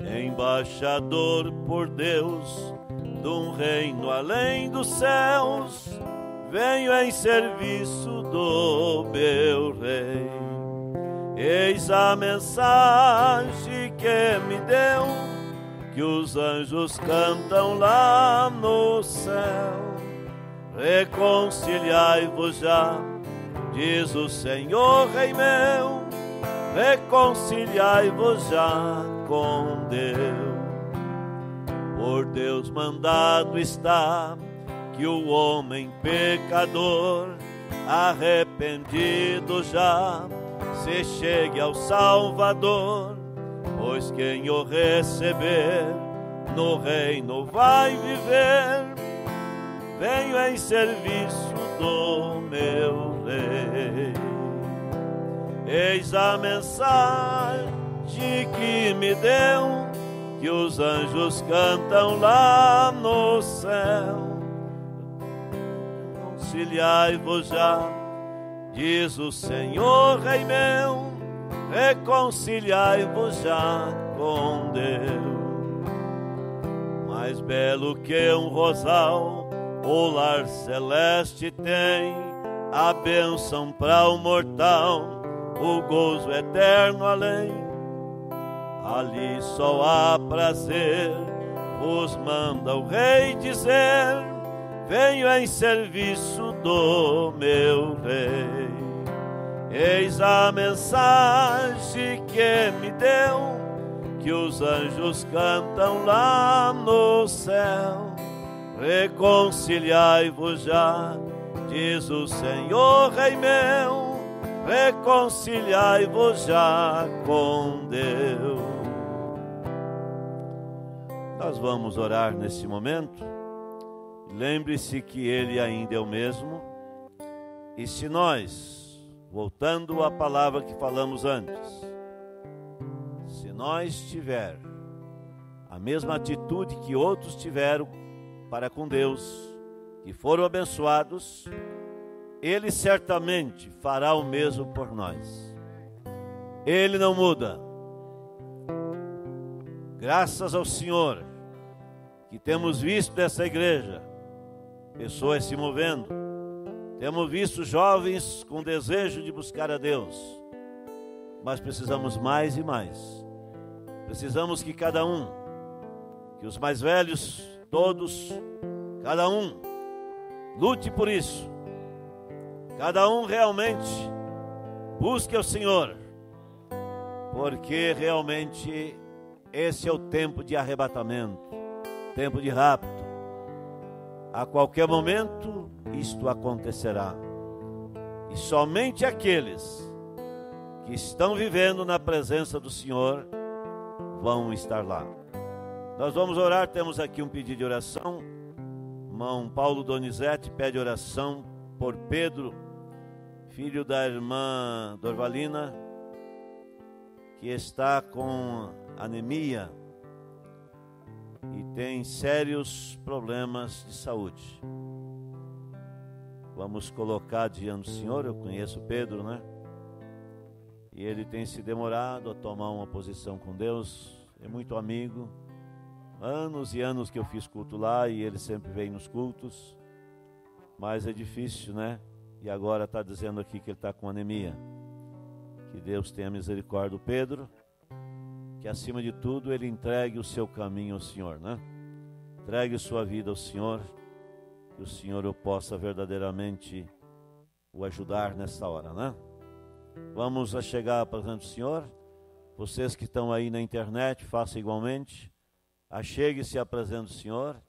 [SPEAKER 1] Embaixador por Deus, de um reino além dos céus venho em serviço do meu rei. Eis a mensagem que me deu, que os anjos cantam lá no céu. Reconciliai-vos já, diz o Senhor Rei meu, reconciliai-vos já com Deus. Por Deus mandado está que o homem pecador, arrependido já, se chegue ao Salvador, pois quem o receber no reino vai viver. Venho em serviço do meu rei. Eis a mensagem que me deu, que os anjos cantam lá no céu reconciliai-vos já, diz o Senhor Rei meu, reconciliai-vos já com Deus. Mais belo que um rosal, o lar celeste tem, a bênção para o mortal, o gozo eterno além. Ali só há prazer, os manda o Rei dizer venho em serviço do meu rei. Eis a mensagem que me deu, que os anjos cantam lá no céu. Reconciliai-vos já, diz o Senhor Rei meu, reconciliai-vos já com Deus. Nós vamos orar nesse momento. Lembre-se que Ele ainda é o mesmo. E se nós, voltando à palavra que falamos antes, se nós tiver a mesma atitude que outros tiveram para com Deus, que foram abençoados, Ele certamente fará o mesmo por nós. Ele não muda. Graças ao Senhor que temos visto dessa igreja pessoas se movendo. Temos visto jovens com desejo de buscar a Deus, mas precisamos mais e mais. Precisamos que cada um, que os mais velhos, todos, cada um, lute por isso. Cada um realmente busque o Senhor, porque realmente esse é o tempo de arrebatamento, tempo de rapto, a qualquer momento isto acontecerá. E somente aqueles que estão vivendo na presença do Senhor vão estar lá. Nós vamos orar, temos aqui um pedido de oração. Irmão Paulo Donizete pede oração por Pedro, filho da irmã Dorvalina, que está com anemia e tem sérios problemas de saúde. Vamos colocar diante do Senhor, eu conheço Pedro, né? E ele tem se demorado a tomar uma posição com Deus, é muito amigo. Anos e anos que eu fiz culto lá e ele sempre vem nos cultos, mas é difícil, né? E agora está dizendo aqui que ele está com anemia. Que Deus tenha misericórdia do Pedro que acima de tudo ele entregue o seu caminho ao Senhor, né? Entregue sua vida ao Senhor, que o Senhor eu possa verdadeiramente o ajudar nessa hora, né? Vamos a chegar apresentando o Senhor. Vocês que estão aí na internet, façam igualmente. Achegue-se à presença do Senhor.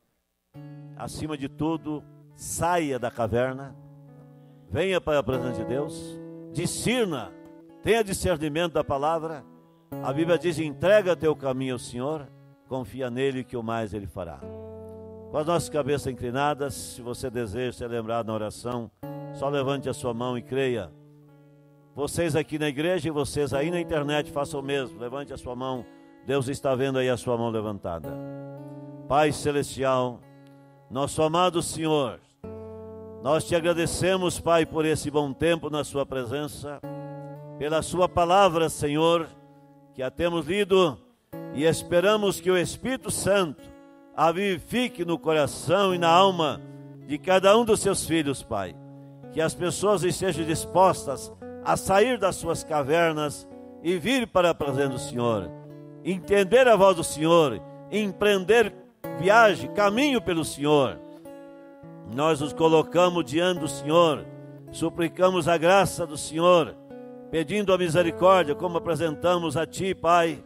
[SPEAKER 1] Acima de tudo, saia da caverna. Venha para a presença de Deus. Discirna. Tenha discernimento da palavra a Bíblia diz: entrega teu caminho ao Senhor, confia nele que o mais ele fará. Com as nossas cabeças inclinadas, se você deseja ser lembrado na oração, só levante a sua mão e creia. Vocês aqui na igreja e vocês aí na internet, façam o mesmo. Levante a sua mão. Deus está vendo aí a sua mão levantada. Pai Celestial, nosso amado Senhor, nós te agradecemos, Pai, por esse bom tempo na Sua presença, pela Sua palavra, Senhor que a temos lido e esperamos que o Espírito Santo a vivifique no coração e na alma de cada um dos seus filhos, Pai. Que as pessoas estejam dispostas a sair das suas cavernas e vir para a presença do Senhor, entender a voz do Senhor, empreender viagem, caminho pelo Senhor. Nós nos colocamos diante do Senhor, suplicamos a graça do Senhor pedindo a misericórdia, como apresentamos a Ti, Pai,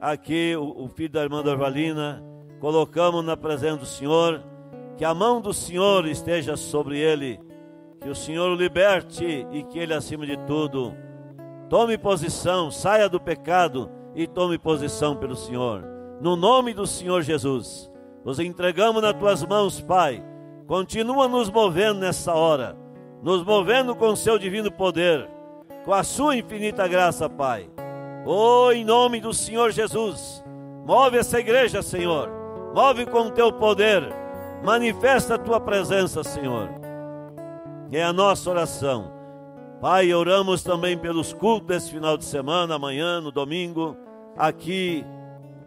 [SPEAKER 1] aqui o, o filho da irmã Dorvalina, colocamos na presença do Senhor, que a mão do Senhor esteja sobre ele, que o Senhor o liberte e que ele, acima de tudo, tome posição, saia do pecado e tome posição pelo Senhor. No nome do Senhor Jesus, nos entregamos nas tuas mãos, Pai. Continua nos movendo nessa hora, nos movendo com o seu divino poder com a sua infinita graça, Pai. Oh, em nome do Senhor Jesus, move essa igreja, Senhor. Move com o teu poder. Manifesta a tua presença, Senhor. É a nossa oração. Pai, oramos também pelos cultos desse final de semana, amanhã, no domingo, aqui,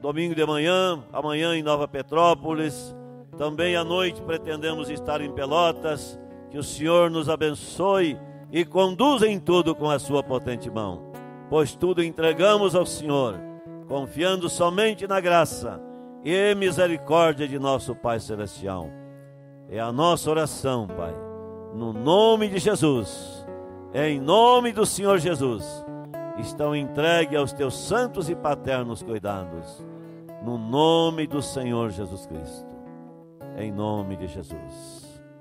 [SPEAKER 1] domingo de manhã, amanhã em Nova Petrópolis. Também à noite pretendemos estar em Pelotas. Que o Senhor nos abençoe e conduzem tudo com a sua potente mão. Pois tudo entregamos ao Senhor, confiando somente na graça e misericórdia de nosso Pai Celestial. É a nossa oração, Pai, no nome de Jesus, em nome do Senhor Jesus, estão entregue aos teus santos e paternos cuidados, no nome do Senhor Jesus Cristo, em nome de Jesus.